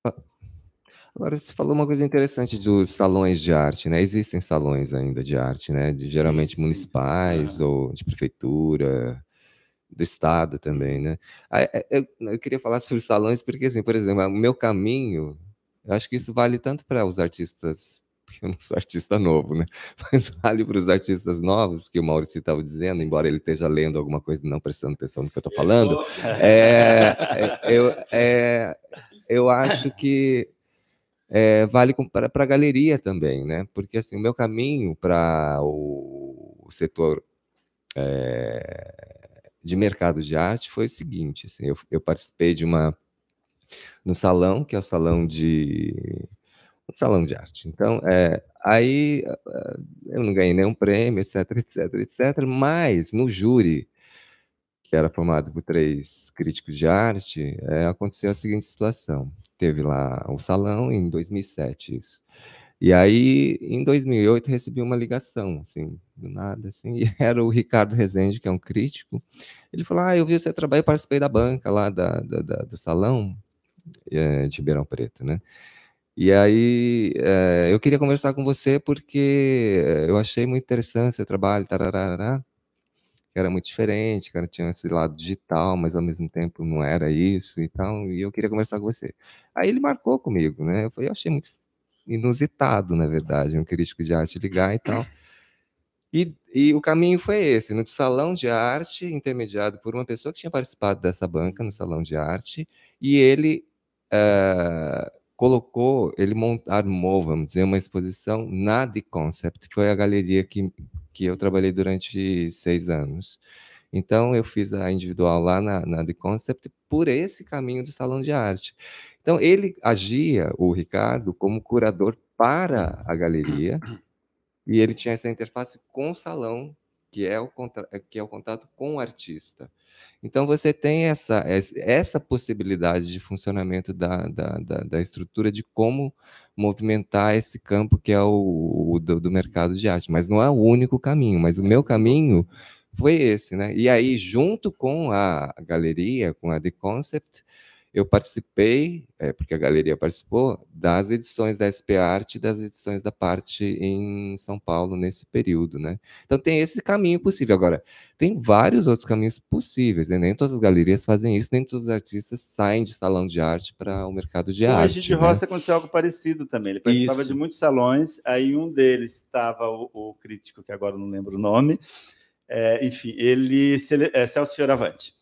Ah, agora, você falou uma coisa interessante dos salões de arte, né? Existem salões ainda de arte, né? De, geralmente sim, sim. municipais ah. ou de prefeitura, do estado também, né? É, eu, eu queria falar sobre salões porque, assim, por exemplo, o meu caminho, eu acho que isso vale tanto para os artistas porque eu não sou artista novo, né? Mas vale para os artistas novos, que o Maurício estava dizendo, embora ele esteja lendo alguma coisa e não prestando atenção no que eu estou falando. É, é, eu, é, eu acho que é, vale para a galeria também, né? Porque assim, o meu caminho para o, o, setor é, de mercado de arte foi o seguinte: assim, eu, eu participei de uma. no salão, que é o salão de salão de arte. Então, é, aí eh, eh, eu não ganhei nenhum prêmio, etc, etc, etc, mas no júri, que era formado por três críticos de arte, é, aconteceu a seguinte situação. Teve lá um salão em 2007, isso. E aí, em 2008, recebi uma ligação, assim, do nada, assim, e era o Ricardo Rezende, que é um crítico. Ele falou, ah, eu vi você trabalhar e participei da banca lá da, da, da do salão de Ribeirão Preto, né? E aí é, eu queria conversar com você porque eh, eu achei muito interessante seu trabalho, tararara, que era muito diferente, que tinha esse lado digital, mas ao mesmo tempo não era isso e e eu queria conversar com você. Aí ele marcou comigo, né? Eu, falei, eu achei muito inusitado, na verdade, um crítico de arte ligar e tal. E, e, o caminho foi esse, no salão de arte, intermediado por uma pessoa que tinha participado dessa banca no salão de arte, e ele uh, colocou, ele mont, armou, vamos dizer, uma exposição na The Concept. que Foi a galeria que, que eu trabalhei durante seis anos. Então, eu fiz a individual lá na, na The Concept por esse caminho do salão de arte. Então, ele agia, o Ricardo, como curador para a galeria, e ele tinha essa interface com o salão, que é o, contra... que é o contato com o artista. Então, você tem essa, essa possibilidade de funcionamento da, da, da, da estrutura, de como movimentar esse campo que é o, o do, do, mercado de arte. Mas não é o único caminho, mas o meu uhum. caminho foi esse, né? E aí, junto com a galeria, com a The Concept, eu participei, é, porque a galeria participou, das edições da SP Arte e das edições da parte em São Paulo nesse período, né? Então tem esse caminho possível. Agora, tem vários outros caminhos possíveis, né? Nem todas as galerias fazem isso, nem todos os artistas saem de salão de arte para o mercado de o arte. O gente né? Rossi aconteceu algo parecido também. Ele participava isso. de muitos salões, aí um deles estava o, o crítico, que agora não lembro o nome, é, enfim, ele, é, Celso Fioravante.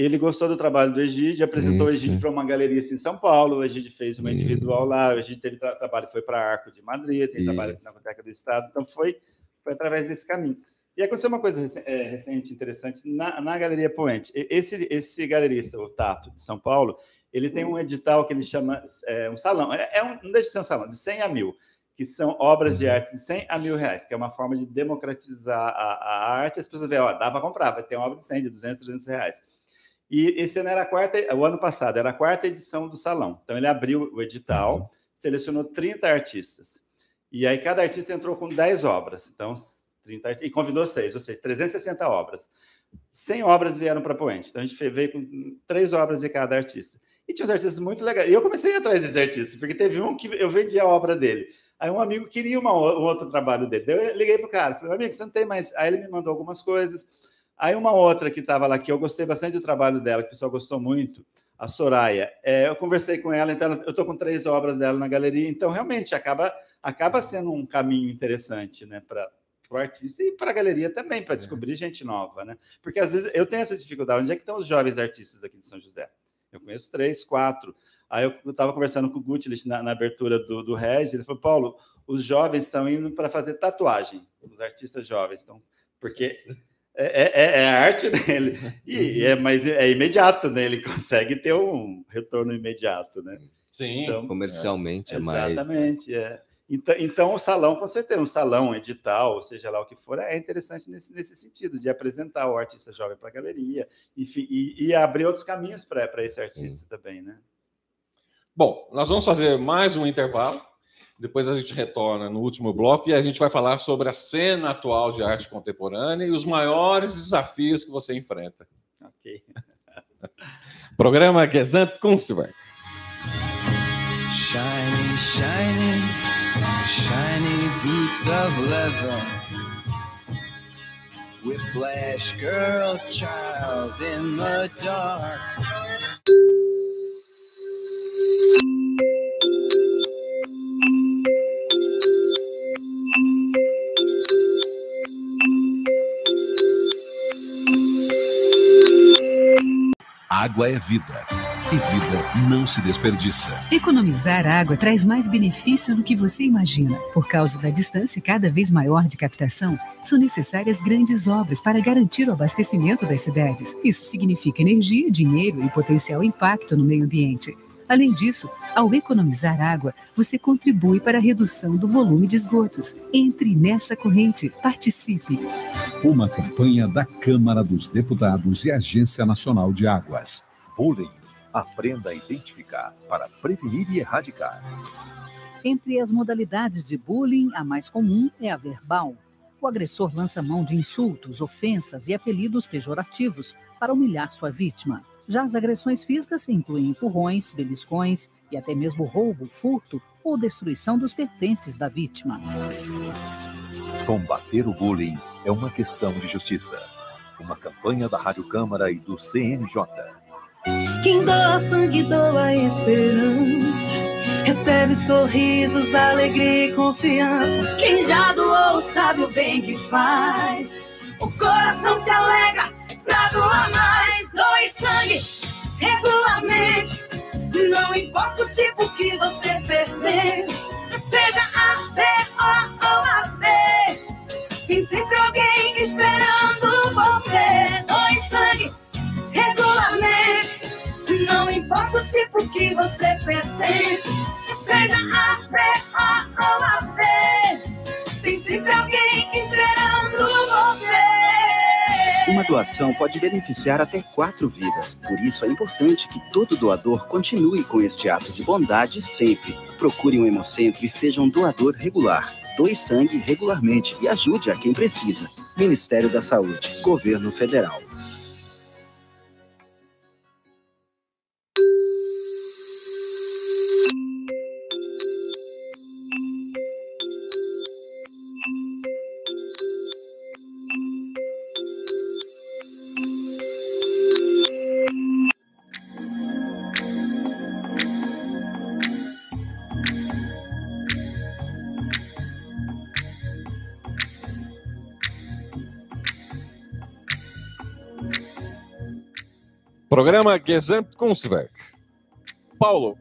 Ele gostou do trabalho do Egide, apresentou Isso. o Egide para uma galerista em São Paulo, o Egide fez uma Isso. individual lá, o Egide teve tra trabalho, foi para Arco de Madrid, tem trabalho na Biblioteca do Estado, então foi, foi através desse caminho. E aconteceu uma coisa eh, recente, interessante, na, na Galeria Poente. Esse, esse galerista, o Tato, de São Paulo, ele tem um edital que ele chama é, um salão, é, é um, não deixa de ser um salão, de 100 a mil, que são obras de uhum. arte de 100 a mil reais, que é uma forma de democratizar a, a arte. As pessoas veem, ó, dá para comprar, vai ter uma obra de 100, de 200, 300 reais. E esse ano era a quarta, o ano passado era a quarta edição do salão. Então ele abriu o edital, uhum. selecionou 30 artistas. E aí cada artista entrou com 10 obras. Então 30 e convidou seis, ou seja, 360 obras. 100 obras vieram para Poente. Então a gente veio com três obras de cada artista. E tinha uns artistas muito legais. E eu comecei atrás desses artistas, porque teve um que eu vendi a obra dele. Aí um amigo queria uma, um outro trabalho dele. Eu liguei pro cara, falei, amigo, você não tem mais. Aí ele me mandou algumas coisas. Aí uma outra que estava lá, que eu gostei bastante do trabalho dela, que o pessoal gostou muito, a Soraya. É, eu conversei com ela, então eu estou com três obras dela na galeria, então realmente acaba, acaba sendo um caminho interessante né, para o artista e para a galeria também, para é. descobrir gente nova. Né? Porque às vezes eu tenho essa dificuldade, onde é que estão os jovens artistas aqui de São José? Eu conheço três, quatro. Aí eu estava conversando com o Gutlich na, na, abertura do, do Regis, ele falou, Paulo, os jovens estão indo para fazer tatuagem, os artistas jovens estão... Porque é, é, é, é arte dele. E, é, mas é imediato, né? Ele consegue ter um retorno imediato, né? Sim. Então, é. comercialmente é, mais. Exatamente, é. Então, então, o salão, com certeza, um salão, edital, seja lá o que for, é interessante nesse, nesse sentido, de apresentar o artista jovem para a galeria, enfim, e, e, abrir outros caminhos para esse artista Sim. também, né? Bom, nós vamos fazer mais um intervalo depois a gente retorna no último bloco e a gente vai falar sobre a cena atual de arte contemporânea e os maiores desafios que você enfrenta. Ok. Programa Gesamtkunstwerk. Shiny, shiny, shiny boots of leather. Whiplash girl child in the dark. Água é vida. E vida não se desperdiça. Economizar água traz mais benefícios do que você imagina. Por causa da distância cada vez maior de captação, são necessárias grandes obras para garantir o abastecimento das cidades. Isso significa energia, dinheiro e potencial impacto no meio ambiente. Além disso, ao economizar água, você contribui para a redução do volume de esgotos. Entre nessa corrente, participe. Uma campanha da Câmara dos Deputados e Agência Nacional de Águas. Bullying. Aprenda a identificar para prevenir e erradicar. Entre as modalidades de bullying, a mais comum é a verbal. O agressor lança mão de insultos, ofensas e apelidos pejorativos para humilhar sua vítima. Já as agressões físicas incluem empurrões, beliscões e até mesmo roubo, furto ou destruição dos pertences da vítima. Combater o bullying é uma questão de justiça. Uma campanha da Rádio Câmara e do CNJ. Quem doa sangue doa esperança. Recebe sorrisos, alegria e confiança. Quem já doou sabe o bem que faz. O coração se alegra pra doar mais doe sangue regularmente. Não importa o tipo que você pertence, seja A, B, ou ou AB. Tem sempre alguém esperando você. Doe sangue regularmente. Não importa o tipo que você pertence, seja A, B, ou ou AB. Tem sempre alguém esperando. Uma doação pode beneficiar até quatro vidas. Por isso é importante que todo doador continue com este ato de bondade sempre. Procure um hemocentro e seja um doador regular. Doe sangue regularmente e ajude a quem precisa. Ministério da Saúde, Governo Federal. programa Gesamtkunstwerk. Paulo,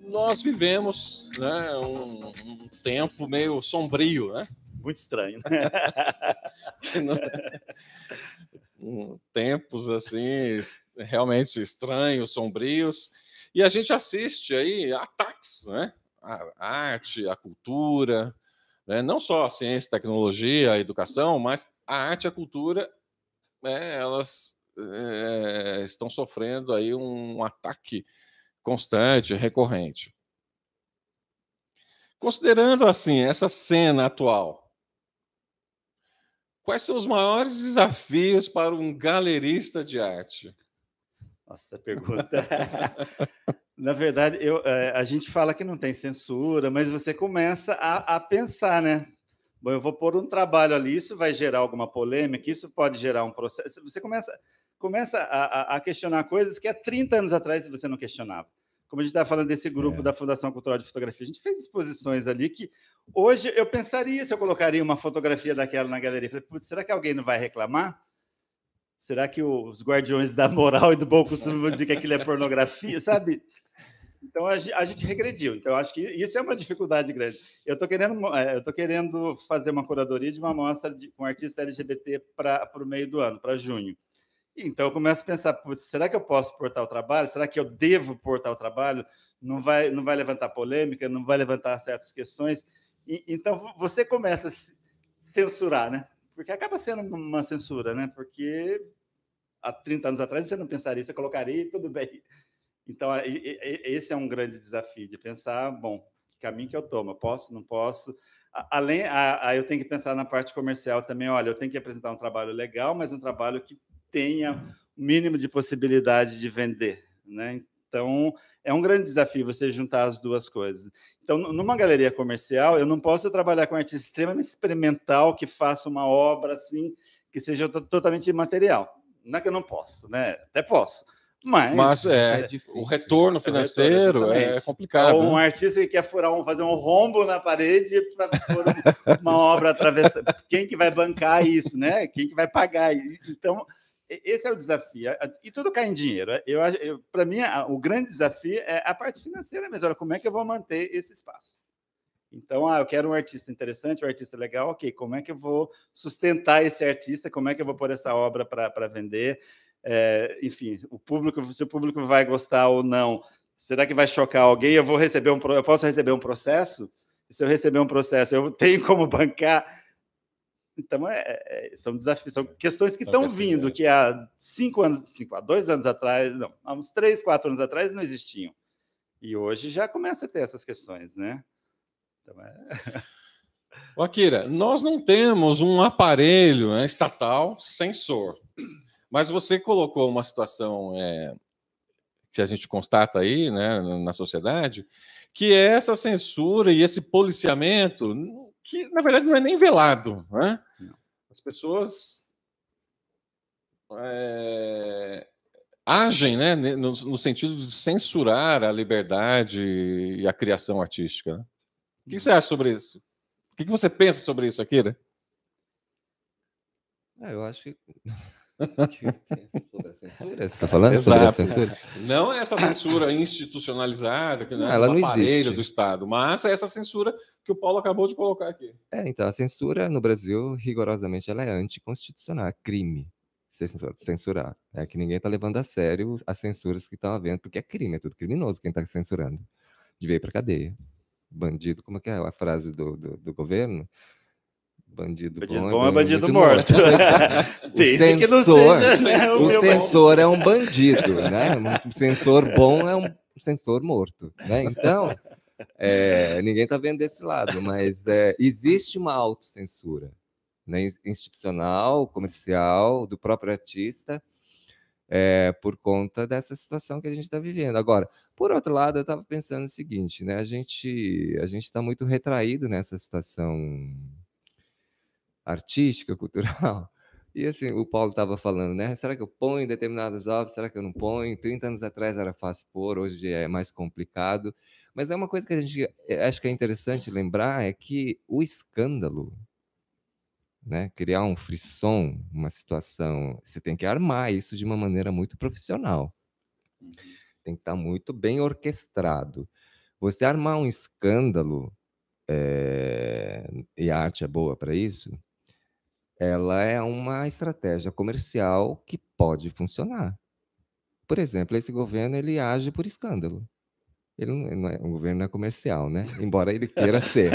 nós vivemos né, um, um, tempo meio sombrio, né? Muito estranho, né? Tempos assim realmente estranhos, sombrios, e a gente assiste aí ataques, né? A arte, a cultura, né? não só a ciência, tecnologia, a educação, mas a arte e a cultura, né, elas é, estão sofrendo aí um ataque constante, recorrente. Considerando assim essa cena atual, quais são os maiores desafios para um galerista de arte? Nossa pergunta. Na verdade, eu, eh, a gente fala que não tem censura, mas você começa a, a pensar, né? Bom, eu vou pôr um trabalho ali, isso vai gerar alguma polêmica, isso pode gerar um processo. Você começa começa a, a, a, questionar coisas que há 30 anos atrás você não questionava. Como a gente estava falando desse grupo é. da Fundação Cultural de Fotografia, a gente fez exposições ali que hoje eu pensaria se eu colocaria uma fotografia daquela na galeria. Falei, será que alguém não vai reclamar? Será que os guardiões da moral e do bom costume vão dizer que aquilo é pornografia, sabe? Então a, gente regrediu. Então acho que isso é uma dificuldade grande. Eu estou querendo, eh, eu tô querendo fazer uma curadoria de uma amostra com artista LGBT para o meio do ano, para junho. Então eu começo a pensar, será que eu posso portar o trabalho? Será que eu devo portar o trabalho? Não vai, não vai levantar polêmica, não vai levantar certas questões. E, então você começa a censurar, né? Porque acaba sendo uma censura, né? Porque há 30 anos atrás você não pensaria, você colocaria e tudo bem. Então esse é um grande desafio de pensar, bom, que caminho que eu tomo? Posso, não posso? Além, a, a, eu tenho que pensar na parte comercial também. Olha, eu tenho que apresentar um trabalho legal, mas um trabalho que tenha o mínimo de possibilidade de vender, né? Então, é um grande desafio você juntar as duas coisas. Então, numa galeria comercial, eu não posso trabalhar com artista extremamente experimental que faça uma obra assim que seja totalmente imaterial. Não é que eu não posso, né? Até posso. Mas, mas é, é o é retorno financeiro retorno, é complicado. Ou então, um né? artista que quer furar um, fazer um rombo na parede para uma obra atravessada. Quem que vai bancar isso, né? Quem que vai pagar? Então, esse é o desafio. E tudo cai em dinheiro. Eu, eu Para mim, o grande desafio é a parte financeira mesmo. Olha, como é que eu vou manter esse espaço? Então, ah, eu quero um artista interessante, um artista legal, ok, como é que eu vou sustentar esse artista? Como é que eu vou pôr essa obra para vender? É, enfim, o público, se o público vai gostar ou não, será que vai chocar alguém? Eu vou receber um, eu posso receber um processo? se eu receber um processo, eu tenho como bancar então, é, é são desafios, são questões que estão vindo, é. que há cinco anos, cinco, há dois anos atrás, não, há uns três, quatro anos atrás não existiam. E hoje já começa a ter essas questões, né? Então, é... Ô, Akira, nós não temos um aparelho né, estatal sensor, mas você colocou uma situação é, que a gente constata aí né, na sociedade, que é essa censura e esse policiamento que na verdade não é nem velado. Né? As pessoas é, agem né, no, no, sentido de censurar a liberdade e a criação artística. Né? O que você acha sobre isso? O que você pensa sobre isso, Akira? Ah, eu acho que sobre a censura? Você está falando Exato. sobre a censura? Não essa censura institucionalizada, que não, é não é ela não existe. do Estado, mas é essa censura que o Paulo acabou de colocar aqui. É, então, a censura no Brasil, rigorosamente, ela é anticonstitucional, é crime ser censurar. É que ninguém está levando a sério as censuras que estão havendo, porque é crime, é tudo criminoso quem está censurando. De veio para cadeia. Bandido, como é que é a frase do, do, do governo? Bandido, bandido bom, é bom é bandido, bandido morto. morto. o sensor, seja, né, o, o sensor é um bandido, né? Um sensor bom é um sensor morto, né? Então, é, ninguém tá vendo desse lado, mas é, existe uma autocensura né, institucional, comercial, do próprio artista, é, por conta dessa situação que a gente está vivendo. Agora, por outro lado, eu estava pensando o seguinte, né? A gente a gente está muito retraído nessa situação artística, cultural. E assim, o Paulo estava falando, né? Será que eu ponho determinadas obras? Será que eu não ponho? 30 anos atrás era fácil pôr, hoje é mais complicado. Mas é uma coisa que a gente eh, acho que é interessante lembrar é que o escândalo, né? Criar um frisson, uma situação, você tem que armar isso de uma maneira muito profissional. Uhum. Tem que estar tá muito bem orquestrado. Você armar um escândalo é... e a arte é boa para isso, ela é uma estratégia comercial que pode funcionar. Por exemplo, esse governo ele age por escândalo. Ele não é, é o governo não é comercial, né? Embora ele queira ser.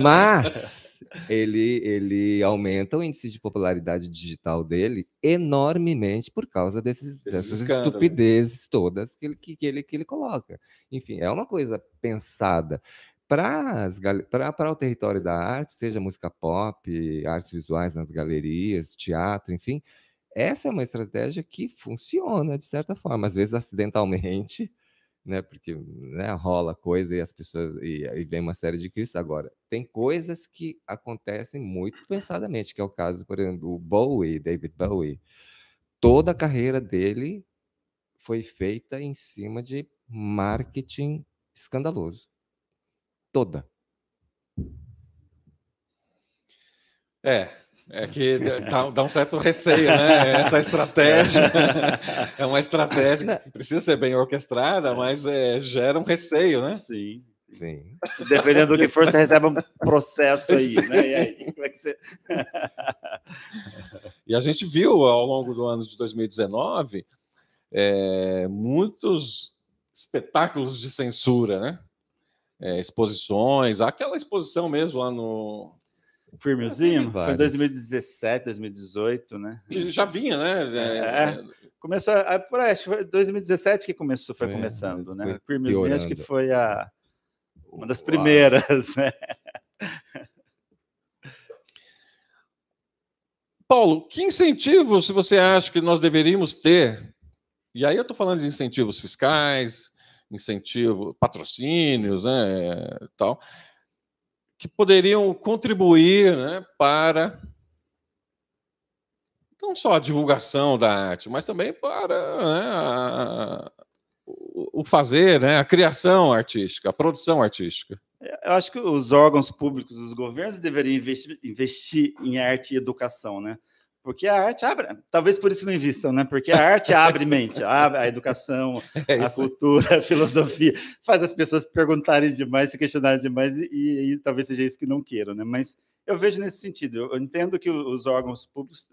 Mas ele, ele aumenta o índice de popularidade digital dele enormemente por causa desses, dessas escândalos. Né? estupidezes todas que ele, que, que, ele, que ele coloca. Enfim, é uma coisa pensada para o território da arte, seja música pop, artes visuais nas galerias, teatro, enfim, essa é uma estratégia que funciona de certa forma, às vezes acidentalmente, né? Porque né, rola coisa e as pessoas e, e vem uma série de crises. Agora, tem coisas que acontecem muito pensadamente, que é o caso, por exemplo, do Bowie, David Bowie. Toda a carreira dele foi feita em cima de marketing escandaloso toda. É, é que dá, um certo receio, né? Essa estratégia é uma estratégia que precisa ser bem orquestrada, é. mas é, gera um receio, né? Sim. Sim. Dependendo do que for, você recebe um processo aí, Sim. né? E aí, como é que você. e a gente viu ao longo do ano de 2019 é, muitos espetáculos de censura, né? é, exposições, aquela exposição mesmo lá no. Firmezinho? Foi 2017, 2018, né? Já vinha, né? É, é, é. é. começou, a, por aí, acho que foi 2017 que começou, foi começando, né? Firmezinho acho que foi a, uma das primeiras, Uau. né? Paulo, que incentivos você acha que nós deveríamos ter? E aí eu estou falando de incentivos fiscais, incentivo, patrocínios, né, tal, que poderiam contribuir né, para não só a divulgação da arte, mas também para né, a, o fazer, né, a criação artística, a produção artística. É, eu acho que os órgãos públicos, os governos deveriam investir, investir em arte e educação, né? Porque a arte abre, talvez por isso não invistam, né? Porque a arte abre mente, abre a educação, é a cultura, a filosofia, faz as pessoas perguntarem demais, se questionarem demais, e, e, e, talvez seja isso que não queiram, né? Mas eu vejo nesse sentido, eu, entendo que os órgãos públicos,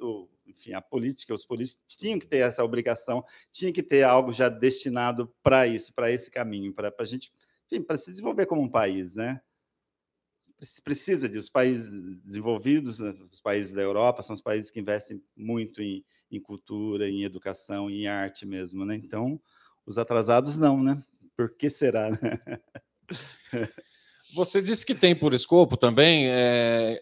enfim, a política, os políticos tinham que ter essa obrigação, tinham que ter algo já destinado para isso, para esse caminho, para a gente, enfim, para se desenvolver como um país, né? precisa disso. Os países desenvolvidos, né, os países da Europa, são os países que investem muito em, em cultura, em educação, em arte mesmo, né? Então, os atrasados não, né? Por que será, né? Você disse que tem por escopo também é,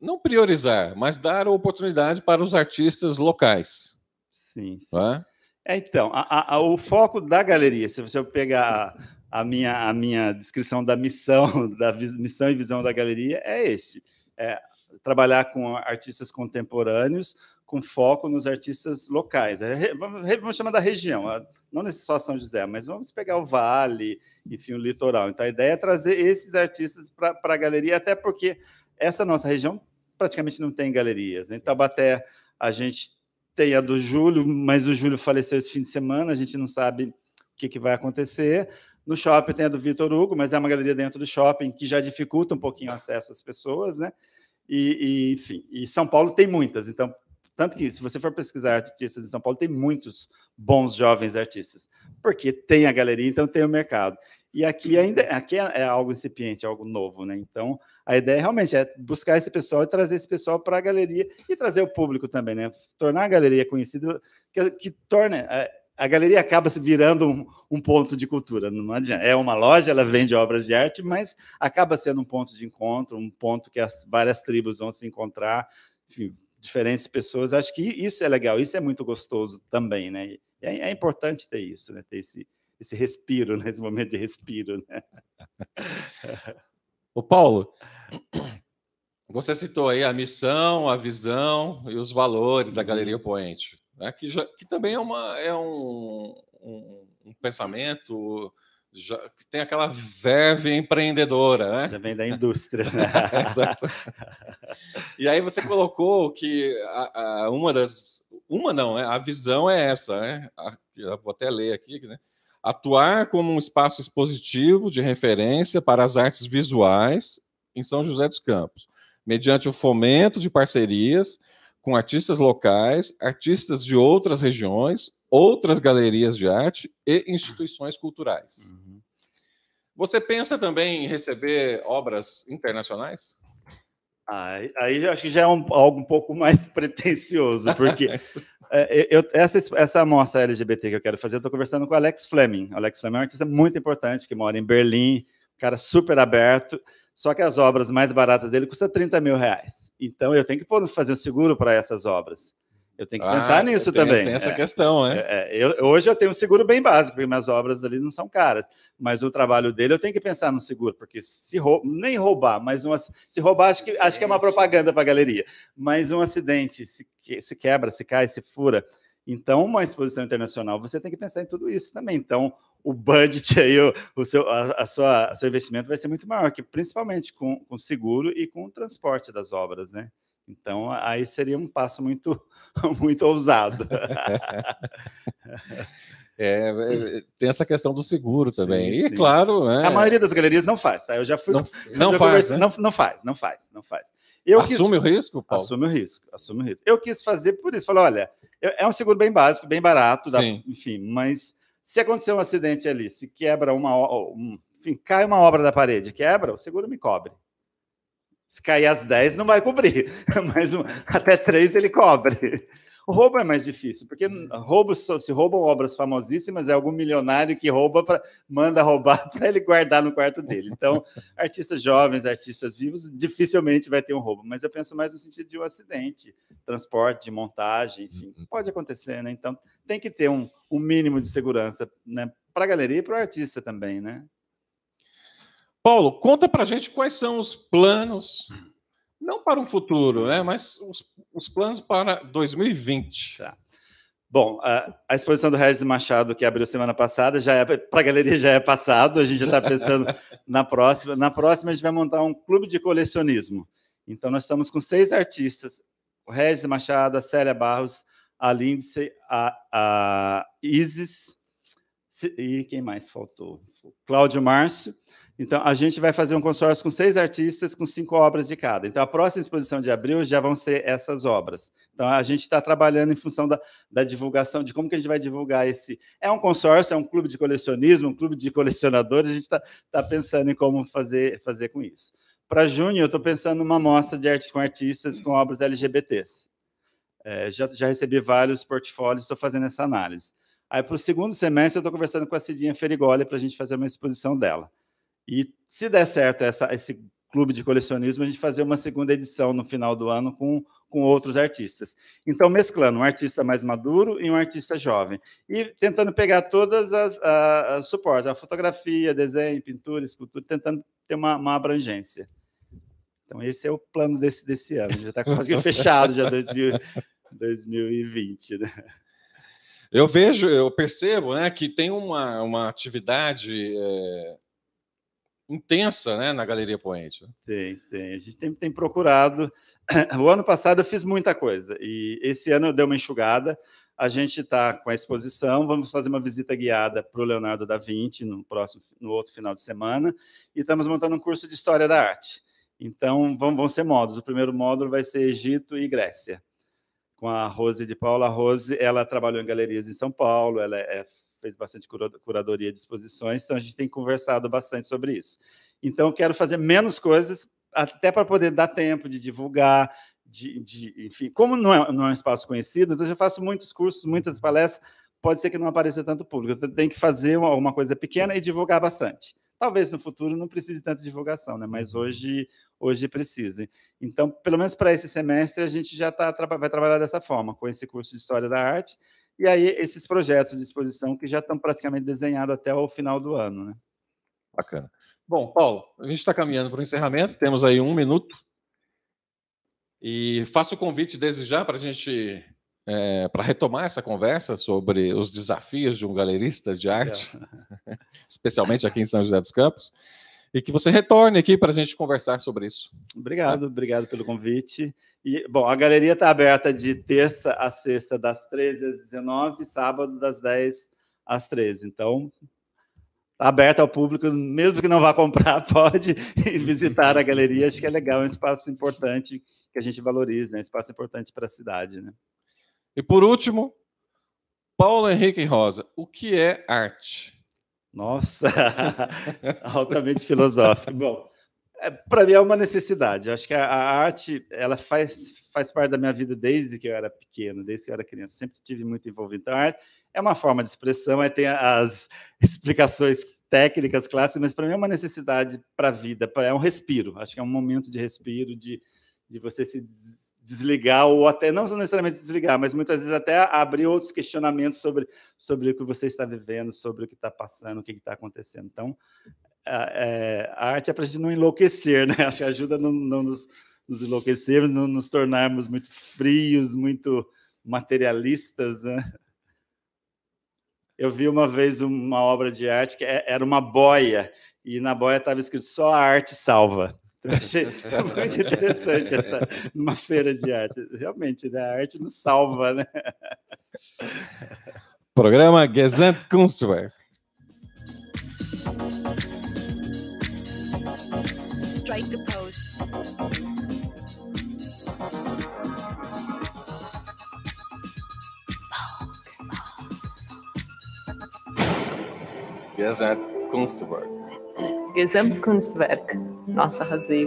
não priorizar, mas dar oportunidade para os artistas locais. Sim. É? sim. É? É, então, a, a, o foco da galeria, se você pegar a minha, a minha descrição da missão, da missão e visão da galeria é este: é trabalhar com artistas contemporâneos com foco nos artistas locais. É, vamos chamar da região, não só São José, mas vamos pegar o Vale, enfim, o litoral. Então a ideia é trazer esses artistas para a galeria, até porque essa nossa região praticamente não tem galerias. então né? Em a gente tem a do Júlio, mas o Júlio faleceu esse fim de semana, a gente não sabe o que, que vai acontecer. No shopping tem a do Vitor Hugo, mas é uma galeria dentro do shopping que já dificulta um pouquinho o acesso às pessoas, né? E, e enfim, e São Paulo tem muitas, então tanto que, se você for pesquisar artistas em São Paulo, tem muitos bons jovens artistas, porque tem a galeria, então tem o mercado. E aqui ainda aqui é, é algo incipiente, é algo novo, né? Então, a ideia realmente é buscar esse pessoal e trazer esse pessoal para a galeria e trazer o público também, né? Tornar a galeria conhecida, que, que É, a galeria acaba se virando um, um, ponto de cultura. Não adianta. É uma loja, ela vende obras de arte, mas acaba sendo um ponto de encontro, um ponto que as várias tribos vão se encontrar, enfim, diferentes pessoas. Acho que isso é legal, isso é muito gostoso também, né? É, é, importante ter isso, né? Ter esse, esse respiro, né? esse momento de respiro, né? Ô Paulo, você citou aí a missão, a visão e os valores da Galeria Poente né? que, já, que também é, uma, é um, um, um pensamento já, que tem aquela verve empreendedora, né? Também da indústria. Né? Exato. E aí você colocou que a, a, uma das. Uma não, né? a visão é essa, né? A, vou até ler aqui, né? Atuar como um espaço expositivo de referência para as artes visuais em São José dos Campos, mediante o fomento de parcerias com artistas locais, artistas de outras regiões, outras galerias de arte e instituições culturais. Uhum. Você pensa também em receber obras internacionais? aí acho que já é um, algo um pouco mais pretencioso, porque é, eu, essa, essa amostra LGBT que eu quero fazer, eu estou conversando com o Alex Fleming. O Alex Fleming é um artista muito importante que mora em Berlim, um cara super aberto, só que as obras mais baratas dele custam 30 mil reais. Então eu tenho que fazer um seguro para essas obras. Eu tenho que ah, pensar nisso tem, também. Tem essa é, questão, né? É, é, eu, hoje eu tenho um seguro bem básico, porque minhas obras ali não são caras. Mas o trabalho dele eu tenho que pensar no seguro, porque se nem roubar, mas se roubar, acho que, acho que é uma propaganda para a galeria. Mas um acidente, se, se quebra, se cai, se fura. Então, uma exposição internacional, você tem que pensar em tudo isso também. Então, o budget aí, o, o seu, a, a sua, seu investimento vai ser muito maior, que principalmente com, com seguro e com o transporte das obras, né? Então, aí seria um passo muito, muito ousado. É, é, é, tem essa questão do seguro também. Sim, e sim. claro. É... A maioria das galerias não faz, tá? Eu já fui. Não, não já faz, né? não, não faz, não faz, não faz. Eu assume quis... o risco, Paulo? Assume o risco, assume o risco. Eu quis fazer por isso. Falei, olha, é, é um seguro bem básico, bem barato, dá... enfim, mas se acontecer um acidente ali, se quebra uma. enfim, cai uma obra da parede, quebra, o seguro me cobre. Se cair às 10, não vai cobrir, mas um, até 3 ele cobre. O roubo é mais difícil, porque uhum. roubo, se roubam obras famosíssimas, é algum milionário que rouba, para manda roubar para ele guardar no quarto dele. Então, artistas jovens, artistas vivos, dificilmente vai ter um roubo, mas eu penso mais no sentido de um acidente, transporte, de montagem, enfim, uhum. pode acontecer, né? Então, tem que ter um, um mínimo de segurança, né? Para a galeria e para o artista também, né? Paulo, conta para gente quais são os planos não para um futuro, né? Mas os, os planos para 2020. Tá. Bom, a, a, exposição do Regis Machado que abriu semana passada já é para a galeria já é passado. A gente já está pensando na próxima. Na próxima a gente vai montar um clube de colecionismo. Então nós estamos com seis artistas: o Regis Machado, a Célia Barros, a Lindsay, a, a Isis e quem mais faltou? Cláudio Márcio. Então, a gente vai fazer um consórcio com seis artistas, com cinco obras de cada. Então, a próxima exposição de abril já vão ser essas obras. Então, a gente está trabalhando em função da, da, divulgação, de como que a gente vai divulgar esse. É um consórcio, é um clube de colecionismo, um clube de colecionadores, a gente está tá pensando em como fazer, fazer com isso. Para junho, eu estou pensando numa mostra de arte com artistas com obras LGBTs. É, já, já recebi vários portfólios, estou fazendo essa análise. Aí, para o segundo semestre, eu estou conversando com a Cidinha Ferigoli para a gente fazer uma exposição dela. E se der certo essa, esse clube de colecionismo, a gente fazer uma segunda edição no final do ano com, com outros artistas. Então, mesclando um artista mais maduro e um artista jovem. E tentando pegar todas as, suportes, a fotografia, desenho, pintura, escultura, tentando ter uma, uma abrangência. Então, esse é o plano desse, desse ano. Já está quase fechado, já 2000, 2020. Né? Eu vejo, eu percebo né, que tem uma, uma atividade é, intensa né, na Galeria Poente. Né? Tem, tem. A gente tem, tem procurado. O ano passado eu fiz muita coisa e esse ano eu dei uma enxugada. A gente está com a exposição, vamos fazer uma visita guiada para o Leonardo da Vinci no próximo, no outro final de semana, e estamos montando um curso de história da arte. Então vão, vão ser modos. O primeiro módulo vai ser Egito e Grécia, com a Rose de Paula. A Rose, ela trabalhou em galerias em São Paulo, ela é fez bastante curadoria de exposições, então a gente tem conversado bastante sobre isso. Então, quero fazer menos coisas, até para poder dar tempo de divulgar, de, de enfim, como não é, não é um espaço conhecido, então eu já faço muitos cursos, muitas uhum. palestras, pode ser que não apareça tanto público. Então, tem que fazer alguma coisa pequena e divulgar bastante. Talvez no futuro não precise tanta divulgação, né? mas uhum. hoje, hoje precise. Então, pelo menos para esse semestre, a gente já tá, vai trabalhar dessa forma, com esse curso de História da Arte e aí esses projetos de exposição que já estão praticamente desenhados até o final do ano. Né? Bacana. Bom, Paulo, a gente está caminhando para o encerramento, temos aí um minuto. E faço o convite desde já para a gente é, para retomar essa conversa sobre os desafios de um galerista de arte, é. especialmente aqui em São José dos Campos e que você retorne aqui para a gente conversar sobre isso. Obrigado, obrigado pelo convite. E, bom, a galeria está aberta de terça a sexta, das 13 às 19, sábado, das 10 às 13. Então, está aberta ao público, mesmo que não vá comprar, pode visitar a galeria. Acho que é legal, é um espaço importante que a gente valoriza, né? é um espaço importante para a cidade. Né? E por último, Paulo Henrique Rosa, o que é arte? Nossa, altamente filosófico. Bom, é, para mim é uma necessidade. Eu acho que a, a, arte ela faz, faz parte da minha vida desde que eu era pequeno, desde que eu era criança. Sempre tive muito envolvido. Então, a arte é uma forma de expressão, aí tem as explicações técnicas, clássicas, mas para mim é uma necessidade para a vida, pra, é um respiro. Acho que é um momento de respiro, de, de você se desligar ou até não necessariamente desligar, mas muitas vezes até abrir outros questionamentos sobre, sobre o que você está vivendo, sobre o que está passando, o que está acontecendo. Então, a, é, a arte é para a gente não enlouquecer, né? Acho que ajuda a não, não nos, nos enlouquecermos, não nos tornarmos muito frios, muito materialistas, né? Eu vi uma vez uma obra de arte que é, era uma boia, e na boia estava escrito só a arte salva achei muito interessante essa uma feira de arte. Realmente, né? a arte nos salva, né? Programa Gesamtkunstwerk. Strike the pose. Gesamtkunstwerk. Gesamtkunstwerk, nossa Razego.